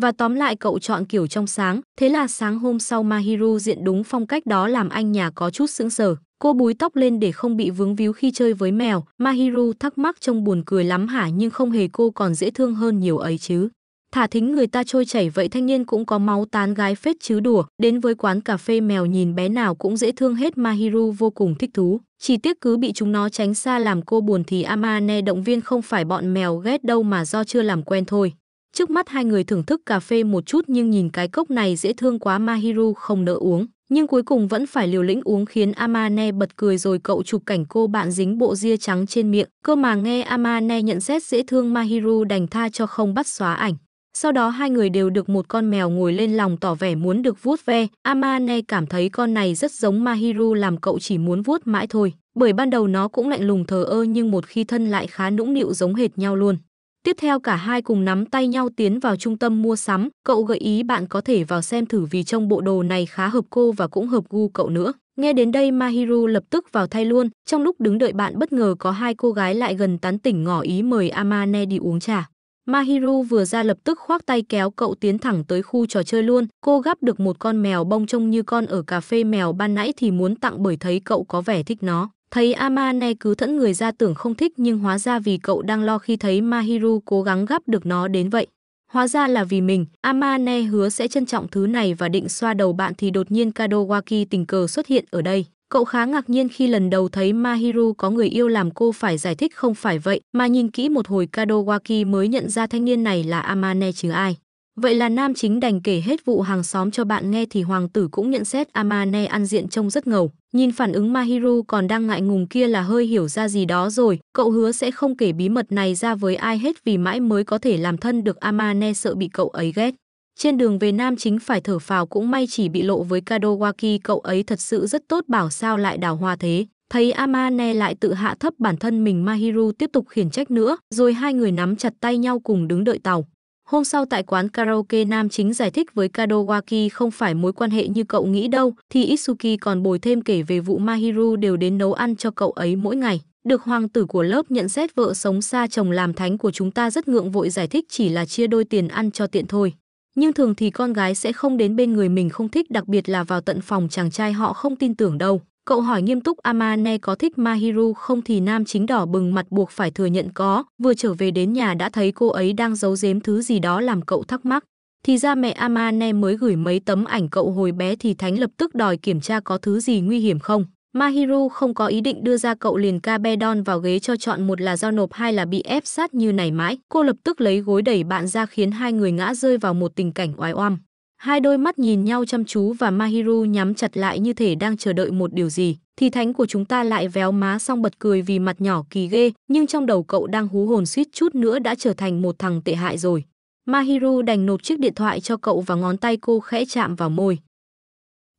Và tóm lại cậu chọn kiểu trong sáng, thế là sáng hôm sau Mahiru diện đúng phong cách đó làm anh nhà có chút sững sờ. Cô búi tóc lên để không bị vướng víu khi chơi với mèo, Mahiru thắc mắc trông buồn cười lắm hả nhưng không hề cô còn dễ thương hơn nhiều ấy chứ. Thả thính người ta trôi chảy vậy thanh niên cũng có máu tán gái phết chứ đùa. Đến với quán cà phê mèo nhìn bé nào cũng dễ thương hết Mahiru vô cùng thích thú. Chỉ tiếc cứ bị chúng nó tránh xa làm cô buồn thì Amane động viên không phải bọn mèo ghét đâu mà do chưa làm quen thôi. Trước mắt hai người thưởng thức cà phê một chút nhưng nhìn cái cốc này dễ thương quá Mahiru không nỡ uống. Nhưng cuối cùng vẫn phải liều lĩnh uống khiến Amane bật cười rồi cậu chụp cảnh cô bạn dính bộ ria trắng trên miệng. Cơ mà nghe Amane nhận xét dễ thương Mahiru đành tha cho không bắt xóa ảnh. Sau đó hai người đều được một con mèo ngồi lên lòng tỏ vẻ muốn được vuốt ve. Amane cảm thấy con này rất giống Mahiru làm cậu chỉ muốn vuốt mãi thôi. Bởi ban đầu nó cũng lạnh lùng thờ ơ nhưng một khi thân lại khá nũng nịu giống hệt nhau luôn. Tiếp theo cả hai cùng nắm tay nhau tiến vào trung tâm mua sắm. Cậu gợi ý bạn có thể vào xem thử vì trong bộ đồ này khá hợp cô và cũng hợp gu cậu nữa. Nghe đến đây Mahiru lập tức vào thay luôn. Trong lúc đứng đợi bạn bất ngờ có hai cô gái lại gần tán tỉnh ngỏ ý mời Amane đi uống trà. Mahiru vừa ra lập tức khoác tay kéo cậu tiến thẳng tới khu trò chơi luôn. Cô gắp được một con mèo bông trông như con ở cà phê mèo ban nãy thì muốn tặng bởi thấy cậu có vẻ thích nó. Thấy Amane cứ thẫn người ra tưởng không thích nhưng hóa ra vì cậu đang lo khi thấy Mahiru cố gắng gắp được nó đến vậy. Hóa ra là vì mình, Amane hứa sẽ trân trọng thứ này và định xoa đầu bạn thì đột nhiên Kadowaki tình cờ xuất hiện ở đây. Cậu khá ngạc nhiên khi lần đầu thấy Mahiru có người yêu làm cô phải giải thích không phải vậy, mà nhìn kỹ một hồi Kadowaki mới nhận ra thanh niên này là Amane chứ ai. Vậy là nam chính đành kể hết vụ hàng xóm cho bạn nghe thì hoàng tử cũng nhận xét Amane ăn diện trông rất ngầu. Nhìn phản ứng Mahiru còn đang ngại ngùng kia là hơi hiểu ra gì đó rồi, cậu hứa sẽ không kể bí mật này ra với ai hết vì mãi mới có thể làm thân được Amane sợ bị cậu ấy ghét. Trên đường về Nam chính phải thở phào cũng may chỉ bị lộ với Kadowaki cậu ấy thật sự rất tốt bảo sao lại đào hoa thế. Thấy Amane lại tự hạ thấp bản thân mình Mahiru tiếp tục khiển trách nữa, rồi hai người nắm chặt tay nhau cùng đứng đợi tàu. Hôm sau tại quán karaoke nam chính giải thích với Kadowaki không phải mối quan hệ như cậu nghĩ đâu, thì Itsuki còn bồi thêm kể về vụ Mahiru đều đến nấu ăn cho cậu ấy mỗi ngày. Được hoàng tử của lớp nhận xét vợ sống xa chồng làm thánh của chúng ta rất ngượng vội giải thích chỉ là chia đôi tiền ăn cho tiện thôi nhưng thường thì con gái sẽ không đến bên người mình không thích đặc biệt là vào tận phòng chàng trai họ không tin tưởng đâu cậu hỏi nghiêm túc amane có thích mahiru không thì nam chính đỏ bừng mặt buộc phải thừa nhận có vừa trở về đến nhà đã thấy cô ấy đang giấu giếm thứ gì đó làm cậu thắc mắc thì ra mẹ amane mới gửi mấy tấm ảnh cậu hồi bé thì thánh lập tức đòi kiểm tra có thứ gì nguy hiểm không Mahiru không có ý định đưa ra cậu liền Cabedon vào ghế cho chọn một là do nộp hai là bị ép sát như này mãi. Cô lập tức lấy gối đẩy bạn ra khiến hai người ngã rơi vào một tình cảnh oai oăm. Hai đôi mắt nhìn nhau chăm chú và Mahiru nhắm chặt lại như thể đang chờ đợi một điều gì. Thì thánh của chúng ta lại véo má xong bật cười vì mặt nhỏ kỳ ghê, nhưng trong đầu cậu đang hú hồn suýt chút nữa đã trở thành một thằng tệ hại rồi. Mahiru đành nộp chiếc điện thoại cho cậu và ngón tay cô khẽ chạm vào môi.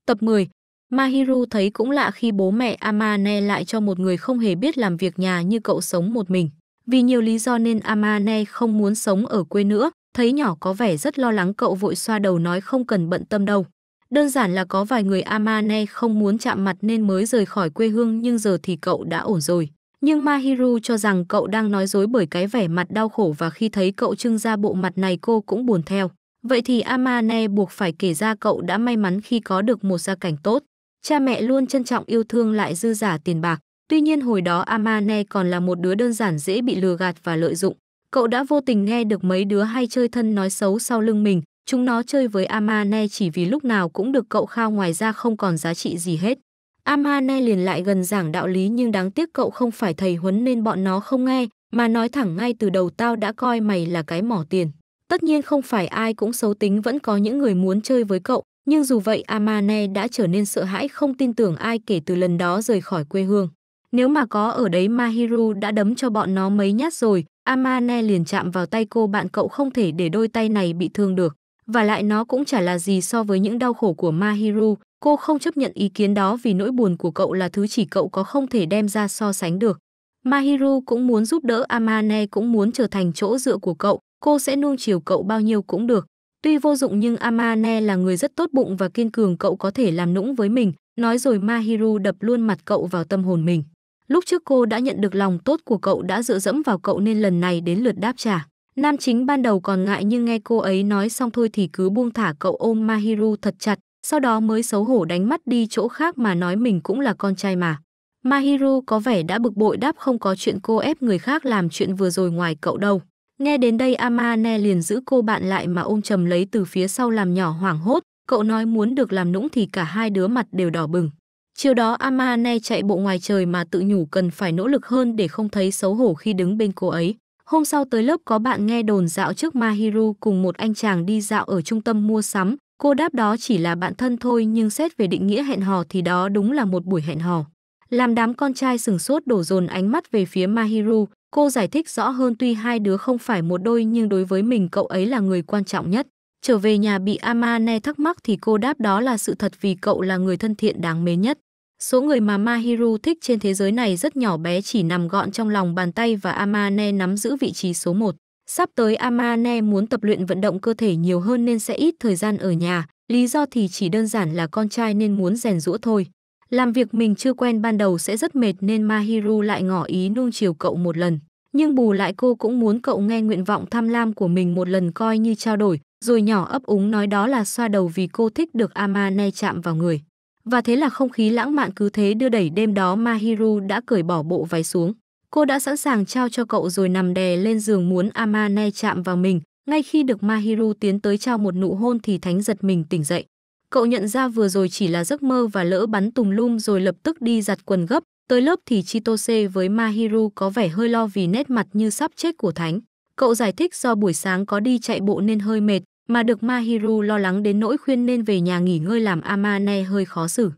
Tập 10 Mahiru thấy cũng lạ khi bố mẹ Amane lại cho một người không hề biết làm việc nhà như cậu sống một mình. Vì nhiều lý do nên Amane không muốn sống ở quê nữa, thấy nhỏ có vẻ rất lo lắng cậu vội xoa đầu nói không cần bận tâm đâu. Đơn giản là có vài người Amane không muốn chạm mặt nên mới rời khỏi quê hương nhưng giờ thì cậu đã ổn rồi. Nhưng Mahiru cho rằng cậu đang nói dối bởi cái vẻ mặt đau khổ và khi thấy cậu trưng ra bộ mặt này cô cũng buồn theo. Vậy thì Amane buộc phải kể ra cậu đã may mắn khi có được một gia cảnh tốt cha mẹ luôn trân trọng yêu thương lại dư giả tiền bạc. Tuy nhiên hồi đó Amane còn là một đứa đơn giản dễ bị lừa gạt và lợi dụng. Cậu đã vô tình nghe được mấy đứa hay chơi thân nói xấu sau lưng mình. Chúng nó chơi với Amane chỉ vì lúc nào cũng được cậu khao ngoài ra không còn giá trị gì hết. Amane liền lại gần giảng đạo lý nhưng đáng tiếc cậu không phải thầy huấn nên bọn nó không nghe, mà nói thẳng ngay từ đầu tao đã coi mày là cái mỏ tiền. Tất nhiên không phải ai cũng xấu tính vẫn có những người muốn chơi với cậu, nhưng dù vậy Amane đã trở nên sợ hãi không tin tưởng ai kể từ lần đó rời khỏi quê hương. Nếu mà có ở đấy Mahiru đã đấm cho bọn nó mấy nhát rồi, Amane liền chạm vào tay cô bạn cậu không thể để đôi tay này bị thương được. Và lại nó cũng chả là gì so với những đau khổ của Mahiru, cô không chấp nhận ý kiến đó vì nỗi buồn của cậu là thứ chỉ cậu có không thể đem ra so sánh được. Mahiru cũng muốn giúp đỡ Amane cũng muốn trở thành chỗ dựa của cậu, cô sẽ nuông chiều cậu bao nhiêu cũng được. Tuy vô dụng nhưng Amane là người rất tốt bụng và kiên cường cậu có thể làm nũng với mình, nói rồi Mahiru đập luôn mặt cậu vào tâm hồn mình. Lúc trước cô đã nhận được lòng tốt của cậu đã dựa dẫm vào cậu nên lần này đến lượt đáp trả. Nam chính ban đầu còn ngại nhưng nghe cô ấy nói xong thôi thì cứ buông thả cậu ôm Mahiru thật chặt, sau đó mới xấu hổ đánh mắt đi chỗ khác mà nói mình cũng là con trai mà. Mahiru có vẻ đã bực bội đáp không có chuyện cô ép người khác làm chuyện vừa rồi ngoài cậu đâu. Nghe đến đây Amane liền giữ cô bạn lại mà ôm chầm lấy từ phía sau làm nhỏ hoảng hốt, cậu nói muốn được làm nũng thì cả hai đứa mặt đều đỏ bừng. Chiều đó Amane chạy bộ ngoài trời mà tự nhủ cần phải nỗ lực hơn để không thấy xấu hổ khi đứng bên cô ấy. Hôm sau tới lớp có bạn nghe đồn dạo trước Mahiru cùng một anh chàng đi dạo ở trung tâm mua sắm. Cô đáp đó chỉ là bạn thân thôi nhưng xét về định nghĩa hẹn hò thì đó đúng là một buổi hẹn hò. Làm đám con trai sừng sốt đổ dồn ánh mắt về phía Mahiru, Cô giải thích rõ hơn tuy hai đứa không phải một đôi nhưng đối với mình cậu ấy là người quan trọng nhất. Trở về nhà bị Amane thắc mắc thì cô đáp đó là sự thật vì cậu là người thân thiện đáng mến nhất. Số người mà Mahiru thích trên thế giới này rất nhỏ bé chỉ nằm gọn trong lòng bàn tay và Amane nắm giữ vị trí số 1. Sắp tới Amane muốn tập luyện vận động cơ thể nhiều hơn nên sẽ ít thời gian ở nhà. Lý do thì chỉ đơn giản là con trai nên muốn rèn rũa thôi. Làm việc mình chưa quen ban đầu sẽ rất mệt nên Mahiru lại ngỏ ý nuông chiều cậu một lần. Nhưng bù lại cô cũng muốn cậu nghe nguyện vọng tham lam của mình một lần coi như trao đổi, rồi nhỏ ấp úng nói đó là xoa đầu vì cô thích được Amane chạm vào người. Và thế là không khí lãng mạn cứ thế đưa đẩy đêm đó Mahiru đã cởi bỏ bộ váy xuống. Cô đã sẵn sàng trao cho cậu rồi nằm đè lên giường muốn Amane chạm vào mình. Ngay khi được Mahiru tiến tới trao một nụ hôn thì Thánh giật mình tỉnh dậy. Cậu nhận ra vừa rồi chỉ là giấc mơ và lỡ bắn tùm lum rồi lập tức đi giặt quần gấp. Tới lớp thì Chitose với Mahiru có vẻ hơi lo vì nét mặt như sắp chết của Thánh. Cậu giải thích do buổi sáng có đi chạy bộ nên hơi mệt, mà được Mahiru lo lắng đến nỗi khuyên nên về nhà nghỉ ngơi làm Amane hơi khó xử.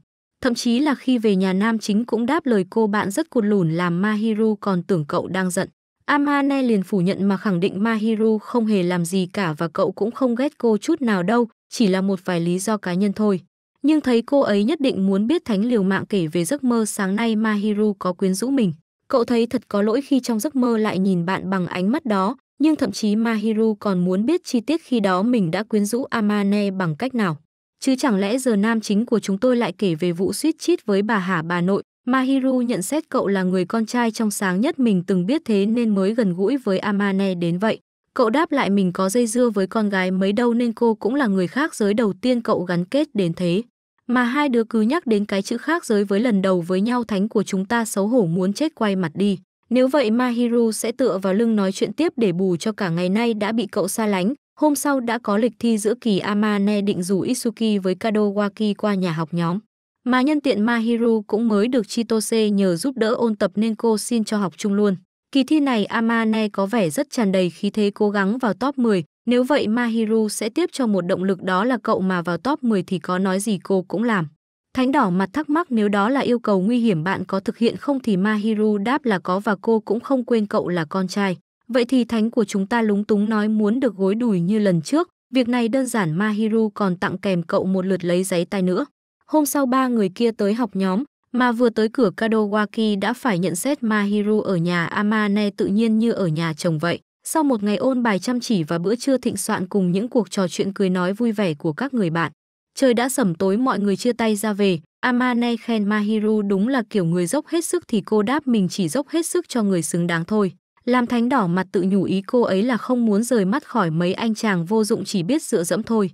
Thậm chí là khi về nhà nam chính cũng đáp lời cô bạn rất cụt lùn làm Mahiru còn tưởng cậu đang giận. Amane liền phủ nhận mà khẳng định Mahiru không hề làm gì cả và cậu cũng không ghét cô chút nào đâu, chỉ là một vài lý do cá nhân thôi. Nhưng thấy cô ấy nhất định muốn biết Thánh liều mạng kể về giấc mơ sáng nay Mahiru có quyến rũ mình. Cậu thấy thật có lỗi khi trong giấc mơ lại nhìn bạn bằng ánh mắt đó, nhưng thậm chí Mahiru còn muốn biết chi tiết khi đó mình đã quyến rũ Amane bằng cách nào. Chứ chẳng lẽ giờ nam chính của chúng tôi lại kể về vụ suýt chít với bà hà bà nội, Mahiru nhận xét cậu là người con trai trong sáng nhất mình từng biết thế nên mới gần gũi với Amane đến vậy. Cậu đáp lại mình có dây dưa với con gái mấy đâu nên cô cũng là người khác giới đầu tiên cậu gắn kết đến thế. Mà hai đứa cứ nhắc đến cái chữ khác giới với lần đầu với nhau thánh của chúng ta xấu hổ muốn chết quay mặt đi. Nếu vậy Mahiru sẽ tựa vào lưng nói chuyện tiếp để bù cho cả ngày nay đã bị cậu xa lánh. Hôm sau đã có lịch thi giữa kỳ Amane định rủ Isuki với Kadowaki qua nhà học nhóm. Mà nhân tiện Mahiru cũng mới được Chitose nhờ giúp đỡ ôn tập nên cô xin cho học chung luôn. Kỳ thi này Amane có vẻ rất tràn đầy khí thế cố gắng vào top 10, nếu vậy Mahiru sẽ tiếp cho một động lực đó là cậu mà vào top 10 thì có nói gì cô cũng làm. Thánh đỏ mặt thắc mắc nếu đó là yêu cầu nguy hiểm bạn có thực hiện không thì Mahiru đáp là có và cô cũng không quên cậu là con trai. Vậy thì thánh của chúng ta lúng túng nói muốn được gối đùi như lần trước, việc này đơn giản Mahiru còn tặng kèm cậu một lượt lấy giấy tay nữa. Hôm sau ba người kia tới học nhóm, mà vừa tới cửa Kadowaki đã phải nhận xét Mahiru ở nhà Amane tự nhiên như ở nhà chồng vậy. Sau một ngày ôn bài chăm chỉ và bữa trưa thịnh soạn cùng những cuộc trò chuyện cười nói vui vẻ của các người bạn, trời đã sẩm tối mọi người chia tay ra về. Amane khen Mahiru đúng là kiểu người dốc hết sức thì cô đáp mình chỉ dốc hết sức cho người xứng đáng thôi. Làm thánh đỏ mặt tự nhủ ý cô ấy là không muốn rời mắt khỏi mấy anh chàng vô dụng chỉ biết dựa dẫm thôi.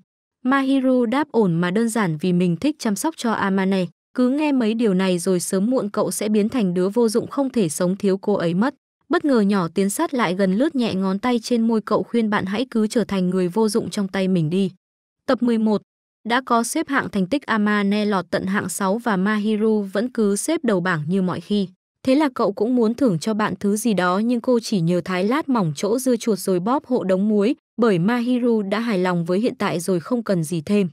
Mahiru đáp ổn mà đơn giản vì mình thích chăm sóc cho Amane. Cứ nghe mấy điều này rồi sớm muộn cậu sẽ biến thành đứa vô dụng không thể sống thiếu cô ấy mất. Bất ngờ nhỏ tiến sát lại gần lướt nhẹ ngón tay trên môi cậu khuyên bạn hãy cứ trở thành người vô dụng trong tay mình đi. Tập 11 đã có xếp hạng thành tích Amane lọt tận hạng 6 và Mahiru vẫn cứ xếp đầu bảng như mọi khi. Thế là cậu cũng muốn thưởng cho bạn thứ gì đó nhưng cô chỉ nhờ thái lát mỏng chỗ dưa chuột rồi bóp hộ đống muối bởi Mahiru đã hài lòng với hiện tại rồi không cần gì thêm.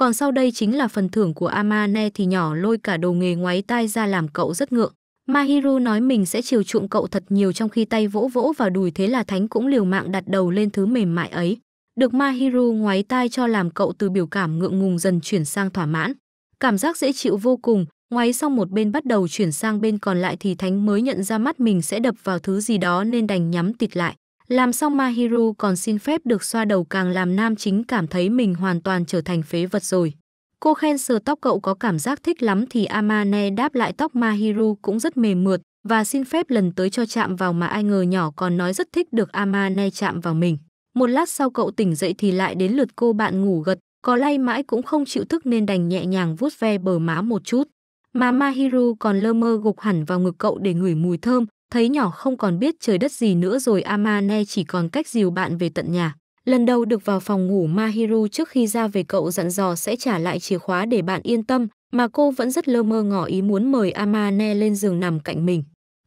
Còn sau đây chính là phần thưởng của Amane thì nhỏ lôi cả đồ nghề ngoáy tai ra làm cậu rất ngượng. Mahiru nói mình sẽ chiều chuộng cậu thật nhiều trong khi tay vỗ vỗ vào đùi thế là Thánh cũng liều mạng đặt đầu lên thứ mềm mại ấy. Được Mahiru ngoái tai cho làm cậu từ biểu cảm ngượng ngùng dần chuyển sang thỏa mãn. Cảm giác dễ chịu vô cùng, ngoáy xong một bên bắt đầu chuyển sang bên còn lại thì Thánh mới nhận ra mắt mình sẽ đập vào thứ gì đó nên đành nhắm tịt lại. Làm xong Mahiru còn xin phép được xoa đầu càng làm nam chính cảm thấy mình hoàn toàn trở thành phế vật rồi. Cô khen sờ tóc cậu có cảm giác thích lắm thì Amane đáp lại tóc Mahiru cũng rất mềm mượt và xin phép lần tới cho chạm vào mà ai ngờ nhỏ còn nói rất thích được Amane chạm vào mình. Một lát sau cậu tỉnh dậy thì lại đến lượt cô bạn ngủ gật, có lay mãi cũng không chịu thức nên đành nhẹ nhàng vuốt ve bờ má một chút. Mà Mahiru còn lơ mơ gục hẳn vào ngực cậu để ngửi mùi thơm, Thấy nhỏ không còn biết trời đất gì nữa rồi Amane chỉ còn cách dìu bạn về tận nhà. Lần đầu được vào phòng ngủ Mahiru trước khi ra về cậu dặn dò sẽ trả lại chìa khóa để bạn yên tâm, mà cô vẫn rất lơ mơ ngỏ ý muốn mời Amane lên giường nằm cạnh mình.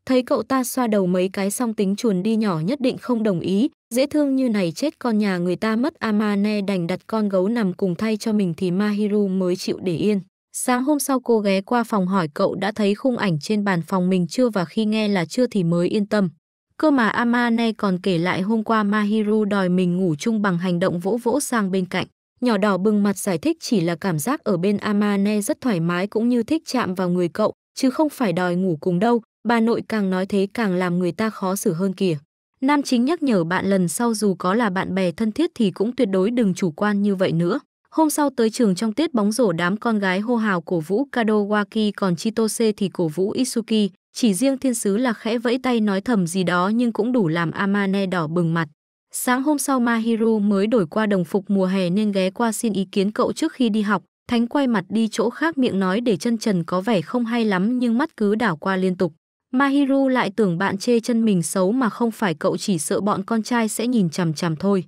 Thấy cậu ta xoa đầu mấy cái xong tính chuồn đi nhỏ nhất định không đồng ý, dễ thương như này chết con nhà người ta mất Amane đành đặt con gấu nằm cùng thay cho mình thì Mahiru mới chịu để yên. Sáng hôm sau cô ghé qua phòng hỏi cậu đã thấy khung ảnh trên bàn phòng mình chưa và khi nghe là chưa thì mới yên tâm. Cơ mà Amane còn kể lại hôm qua Mahiru đòi mình ngủ chung bằng hành động vỗ vỗ sang bên cạnh. Nhỏ đỏ bừng mặt giải thích chỉ là cảm giác ở bên Amane rất thoải mái cũng như thích chạm vào người cậu, chứ không phải đòi ngủ cùng đâu. Bà nội càng nói thế càng làm người ta khó xử hơn kìa. Nam chính nhắc nhở bạn lần sau dù có là bạn bè thân thiết thì cũng tuyệt đối đừng chủ quan như vậy nữa. Hôm sau tới trường trong tiết bóng rổ đám con gái hô hào cổ vũ Kadowaki còn Chitose thì cổ vũ Isuki, chỉ riêng thiên sứ là khẽ vẫy tay nói thầm gì đó nhưng cũng đủ làm Amane đỏ bừng mặt. Sáng hôm sau Mahiru mới đổi qua đồng phục mùa hè nên ghé qua xin ý kiến cậu trước khi đi học. Thánh quay mặt đi chỗ khác miệng nói để chân trần có vẻ không hay lắm nhưng mắt cứ đảo qua liên tục. Mahiru lại tưởng bạn chê chân mình xấu mà không phải cậu chỉ sợ bọn con trai sẽ nhìn chằm chằm thôi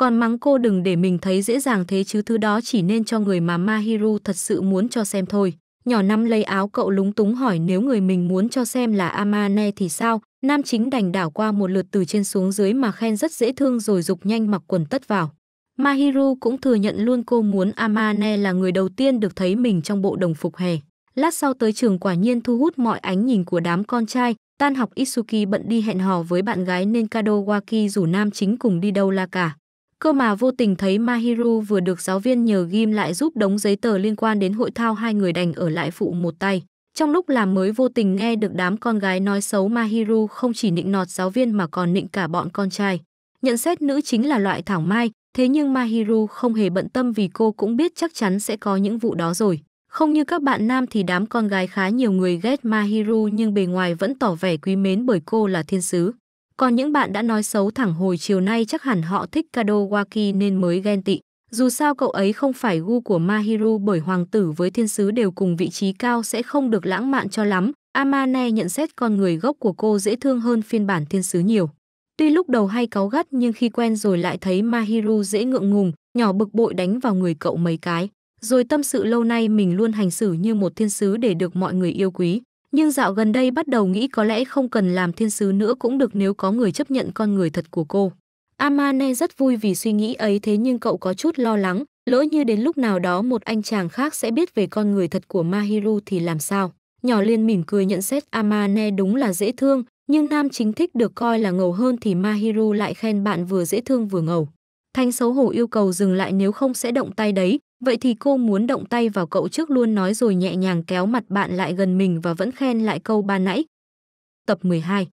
còn mắng cô đừng để mình thấy dễ dàng thế chứ thứ đó chỉ nên cho người mà Mahiru thật sự muốn cho xem thôi. Nhỏ năm lấy áo cậu lúng túng hỏi nếu người mình muốn cho xem là Amane thì sao? Nam chính đành đảo qua một lượt từ trên xuống dưới mà khen rất dễ thương rồi dục nhanh mặc quần tất vào. Mahiru cũng thừa nhận luôn cô muốn Amane là người đầu tiên được thấy mình trong bộ đồng phục hè. Lát sau tới trường quả nhiên thu hút mọi ánh nhìn của đám con trai, tan học Isuki bận đi hẹn hò với bạn gái nên Kadowaki rủ nam chính cùng đi đâu là cả. Cơ mà vô tình thấy Mahiru vừa được giáo viên nhờ ghim lại giúp đống giấy tờ liên quan đến hội thao hai người đành ở lại phụ một tay. Trong lúc làm mới vô tình nghe được đám con gái nói xấu Mahiru không chỉ nịnh nọt giáo viên mà còn nịnh cả bọn con trai. Nhận xét nữ chính là loại thảo mai, thế nhưng Mahiru không hề bận tâm vì cô cũng biết chắc chắn sẽ có những vụ đó rồi. Không như các bạn nam thì đám con gái khá nhiều người ghét Mahiru nhưng bề ngoài vẫn tỏ vẻ quý mến bởi cô là thiên sứ. Còn những bạn đã nói xấu thẳng hồi chiều nay chắc hẳn họ thích Kado Waki nên mới ghen tị. Dù sao cậu ấy không phải gu của Mahiru bởi hoàng tử với thiên sứ đều cùng vị trí cao sẽ không được lãng mạn cho lắm. Amane nhận xét con người gốc của cô dễ thương hơn phiên bản thiên sứ nhiều. Tuy lúc đầu hay cáu gắt nhưng khi quen rồi lại thấy Mahiru dễ ngượng ngùng, nhỏ bực bội đánh vào người cậu mấy cái. Rồi tâm sự lâu nay mình luôn hành xử như một thiên sứ để được mọi người yêu quý nhưng dạo gần đây bắt đầu nghĩ có lẽ không cần làm thiên sứ nữa cũng được nếu có người chấp nhận con người thật của cô. Amane rất vui vì suy nghĩ ấy thế nhưng cậu có chút lo lắng, lỡ như đến lúc nào đó một anh chàng khác sẽ biết về con người thật của Mahiru thì làm sao. Nhỏ liên mỉm cười nhận xét Amane đúng là dễ thương, nhưng nam chính thích được coi là ngầu hơn thì Mahiru lại khen bạn vừa dễ thương vừa ngầu. Thanh xấu hổ yêu cầu dừng lại nếu không sẽ động tay đấy, Vậy thì cô muốn động tay vào cậu trước luôn nói rồi nhẹ nhàng kéo mặt bạn lại gần mình và vẫn khen lại câu ba nãy. Tập 12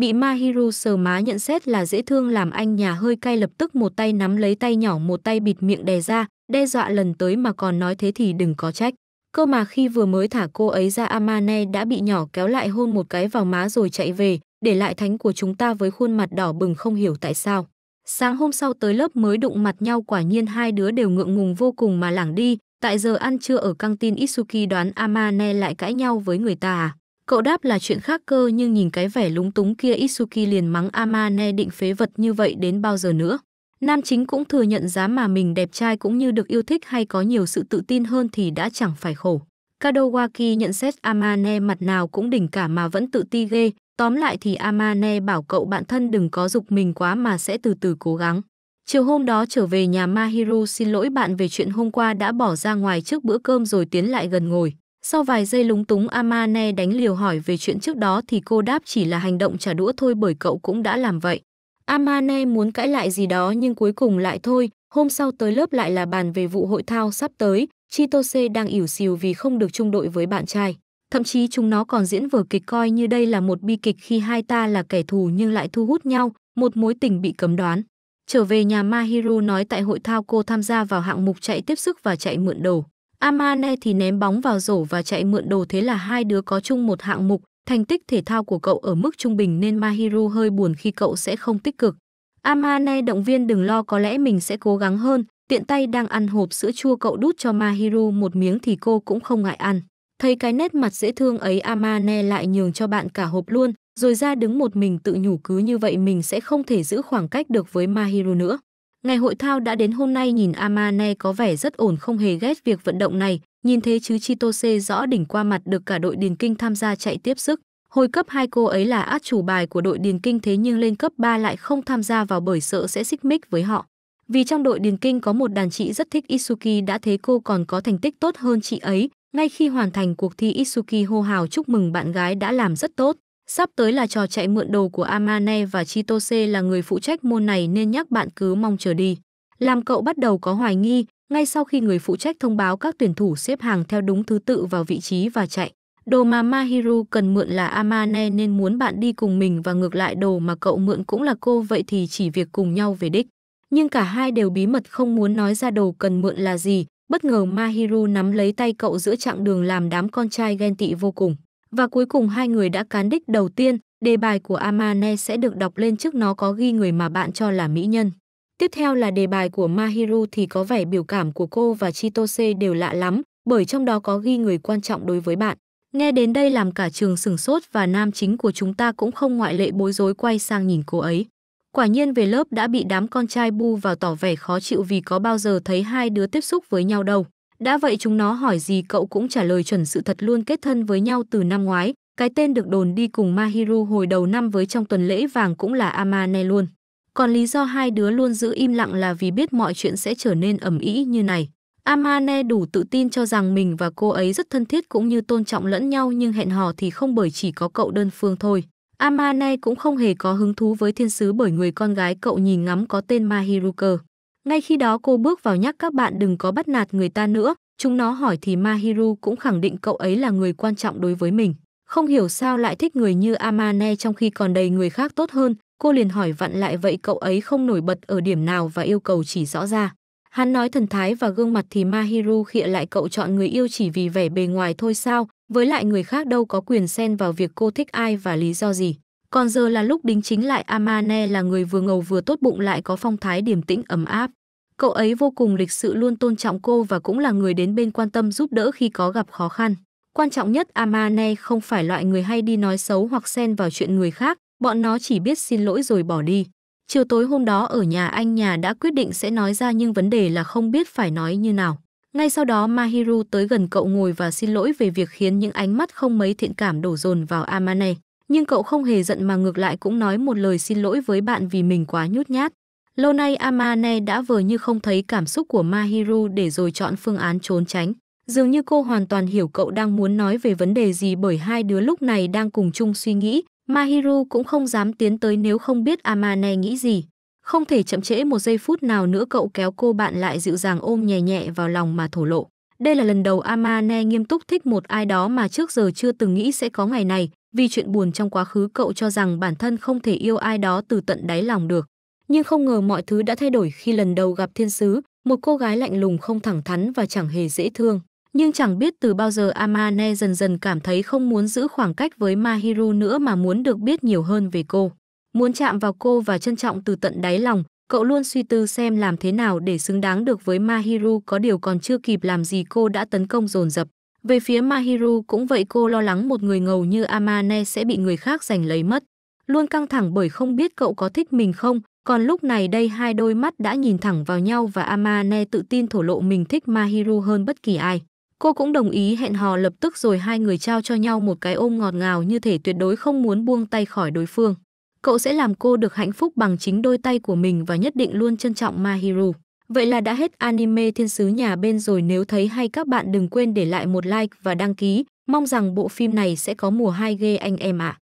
Bị Mahiru sờ má nhận xét là dễ thương làm anh nhà hơi cay lập tức một tay nắm lấy tay nhỏ một tay bịt miệng đè ra, đe dọa lần tới mà còn nói thế thì đừng có trách. Cơ mà khi vừa mới thả cô ấy ra Amane đã bị nhỏ kéo lại hôn một cái vào má rồi chạy về, để lại thánh của chúng ta với khuôn mặt đỏ bừng không hiểu tại sao. Sáng hôm sau tới lớp mới đụng mặt nhau quả nhiên hai đứa đều ngượng ngùng vô cùng mà lảng đi, tại giờ ăn trưa ở căng tin Itsuki đoán Amane lại cãi nhau với người ta à? Cậu đáp là chuyện khác cơ nhưng nhìn cái vẻ lúng túng kia Itsuki liền mắng Amane định phế vật như vậy đến bao giờ nữa. Nam chính cũng thừa nhận giá mà mình đẹp trai cũng như được yêu thích hay có nhiều sự tự tin hơn thì đã chẳng phải khổ. Kadowaki nhận xét Amane mặt nào cũng đỉnh cả mà vẫn tự ti ghê, Tóm lại thì Amane bảo cậu bạn thân đừng có dục mình quá mà sẽ từ từ cố gắng. Chiều hôm đó trở về nhà Mahiro xin lỗi bạn về chuyện hôm qua đã bỏ ra ngoài trước bữa cơm rồi tiến lại gần ngồi. Sau vài giây lúng túng Amane đánh liều hỏi về chuyện trước đó thì cô đáp chỉ là hành động trả đũa thôi bởi cậu cũng đã làm vậy. Amane muốn cãi lại gì đó nhưng cuối cùng lại thôi, hôm sau tới lớp lại là bàn về vụ hội thao sắp tới, Chitose đang ỉu xìu vì không được chung đội với bạn trai. Thậm chí chúng nó còn diễn vở kịch coi như đây là một bi kịch khi hai ta là kẻ thù nhưng lại thu hút nhau, một mối tình bị cấm đoán. Trở về nhà Mahiru nói tại hội thao cô tham gia vào hạng mục chạy tiếp sức và chạy mượn đồ. Amane thì ném bóng vào rổ và chạy mượn đồ thế là hai đứa có chung một hạng mục. Thành tích thể thao của cậu ở mức trung bình nên Mahiru hơi buồn khi cậu sẽ không tích cực. Amane động viên đừng lo có lẽ mình sẽ cố gắng hơn, tiện tay đang ăn hộp sữa chua cậu đút cho Mahiru một miếng thì cô cũng không ngại ăn. Thấy cái nét mặt dễ thương ấy Amane lại nhường cho bạn cả hộp luôn, rồi ra đứng một mình tự nhủ cứ như vậy mình sẽ không thể giữ khoảng cách được với Mahiro nữa. Ngày hội thao đã đến hôm nay nhìn Amane có vẻ rất ổn không hề ghét việc vận động này, nhìn thế chứ Chitose rõ đỉnh qua mặt được cả đội điền kinh tham gia chạy tiếp sức. Hồi cấp 2 cô ấy là át chủ bài của đội điền kinh thế nhưng lên cấp 3 lại không tham gia vào bởi sợ sẽ xích mích với họ. Vì trong đội điền kinh có một đàn chị rất thích Isuki đã thế cô còn có thành tích tốt hơn chị ấy, ngay khi hoàn thành cuộc thi Itsuki hô hào chúc mừng bạn gái đã làm rất tốt. Sắp tới là trò chạy mượn đồ của Amane và Chitose là người phụ trách môn này nên nhắc bạn cứ mong chờ đi. Làm cậu bắt đầu có hoài nghi, ngay sau khi người phụ trách thông báo các tuyển thủ xếp hàng theo đúng thứ tự vào vị trí và chạy. Đồ mà Mahiru cần mượn là Amane nên muốn bạn đi cùng mình và ngược lại đồ mà cậu mượn cũng là cô vậy thì chỉ việc cùng nhau về đích. Nhưng cả hai đều bí mật không muốn nói ra đồ cần mượn là gì, Bất ngờ Mahiru nắm lấy tay cậu giữa chặng đường làm đám con trai ghen tị vô cùng. Và cuối cùng hai người đã cán đích đầu tiên, đề bài của Amane sẽ được đọc lên trước nó có ghi người mà bạn cho là mỹ nhân. Tiếp theo là đề bài của Mahiru thì có vẻ biểu cảm của cô và Chitose đều lạ lắm, bởi trong đó có ghi người quan trọng đối với bạn. Nghe đến đây làm cả trường sửng sốt và nam chính của chúng ta cũng không ngoại lệ bối rối quay sang nhìn cô ấy. Quả nhiên về lớp đã bị đám con trai bu vào tỏ vẻ khó chịu vì có bao giờ thấy hai đứa tiếp xúc với nhau đâu. Đã vậy chúng nó hỏi gì cậu cũng trả lời chuẩn sự thật luôn kết thân với nhau từ năm ngoái. Cái tên được đồn đi cùng Mahiru hồi đầu năm với trong tuần lễ vàng cũng là Amane luôn. Còn lý do hai đứa luôn giữ im lặng là vì biết mọi chuyện sẽ trở nên ẩm ý như này. Amane đủ tự tin cho rằng mình và cô ấy rất thân thiết cũng như tôn trọng lẫn nhau nhưng hẹn hò thì không bởi chỉ có cậu đơn phương thôi. Amane cũng không hề có hứng thú với thiên sứ bởi người con gái cậu nhìn ngắm có tên Mahiruka. Ngay khi đó cô bước vào nhắc các bạn đừng có bắt nạt người ta nữa, chúng nó hỏi thì Mahiru cũng khẳng định cậu ấy là người quan trọng đối với mình. Không hiểu sao lại thích người như Amane trong khi còn đầy người khác tốt hơn, cô liền hỏi vặn lại vậy cậu ấy không nổi bật ở điểm nào và yêu cầu chỉ rõ ra. Hắn nói thần thái và gương mặt thì Mahiru khịa lại cậu chọn người yêu chỉ vì vẻ bề ngoài thôi sao, với lại người khác đâu có quyền xen vào việc cô thích ai và lý do gì. Còn giờ là lúc đính chính lại Amane là người vừa ngầu vừa tốt bụng lại có phong thái điềm tĩnh ấm áp. Cậu ấy vô cùng lịch sự luôn tôn trọng cô và cũng là người đến bên quan tâm giúp đỡ khi có gặp khó khăn. Quan trọng nhất Amane không phải loại người hay đi nói xấu hoặc xen vào chuyện người khác, bọn nó chỉ biết xin lỗi rồi bỏ đi. Chiều tối hôm đó ở nhà anh nhà đã quyết định sẽ nói ra nhưng vấn đề là không biết phải nói như nào. Ngay sau đó Mahiru tới gần cậu ngồi và xin lỗi về việc khiến những ánh mắt không mấy thiện cảm đổ dồn vào Amane. Nhưng cậu không hề giận mà ngược lại cũng nói một lời xin lỗi với bạn vì mình quá nhút nhát. Lâu nay Amane đã vờ như không thấy cảm xúc của Mahiru để rồi chọn phương án trốn tránh. Dường như cô hoàn toàn hiểu cậu đang muốn nói về vấn đề gì bởi hai đứa lúc này đang cùng chung suy nghĩ. Mahiru cũng không dám tiến tới nếu không biết Amane nghĩ gì. Không thể chậm trễ một giây phút nào nữa cậu kéo cô bạn lại dịu dàng ôm nhẹ nhẹ vào lòng mà thổ lộ. Đây là lần đầu Amane nghiêm túc thích một ai đó mà trước giờ chưa từng nghĩ sẽ có ngày này, vì chuyện buồn trong quá khứ cậu cho rằng bản thân không thể yêu ai đó từ tận đáy lòng được. Nhưng không ngờ mọi thứ đã thay đổi khi lần đầu gặp thiên sứ, một cô gái lạnh lùng không thẳng thắn và chẳng hề dễ thương. Nhưng chẳng biết từ bao giờ Amane dần dần cảm thấy không muốn giữ khoảng cách với Mahiru nữa mà muốn được biết nhiều hơn về cô. Muốn chạm vào cô và trân trọng từ tận đáy lòng, cậu luôn suy tư xem làm thế nào để xứng đáng được với Mahiru có điều còn chưa kịp làm gì cô đã tấn công dồn dập. Về phía Mahiru cũng vậy cô lo lắng một người ngầu như Amane sẽ bị người khác giành lấy mất. Luôn căng thẳng bởi không biết cậu có thích mình không, còn lúc này đây hai đôi mắt đã nhìn thẳng vào nhau và Amane tự tin thổ lộ mình thích Mahiru hơn bất kỳ ai. Cô cũng đồng ý hẹn hò lập tức rồi hai người trao cho nhau một cái ôm ngọt ngào như thể tuyệt đối không muốn buông tay khỏi đối phương cậu sẽ làm cô được hạnh phúc bằng chính đôi tay của mình và nhất định luôn trân trọng Mahiru. Vậy là đã hết anime thiên sứ nhà bên rồi nếu thấy hay các bạn đừng quên để lại một like và đăng ký. Mong rằng bộ phim này sẽ có mùa 2 ghê anh em ạ. À.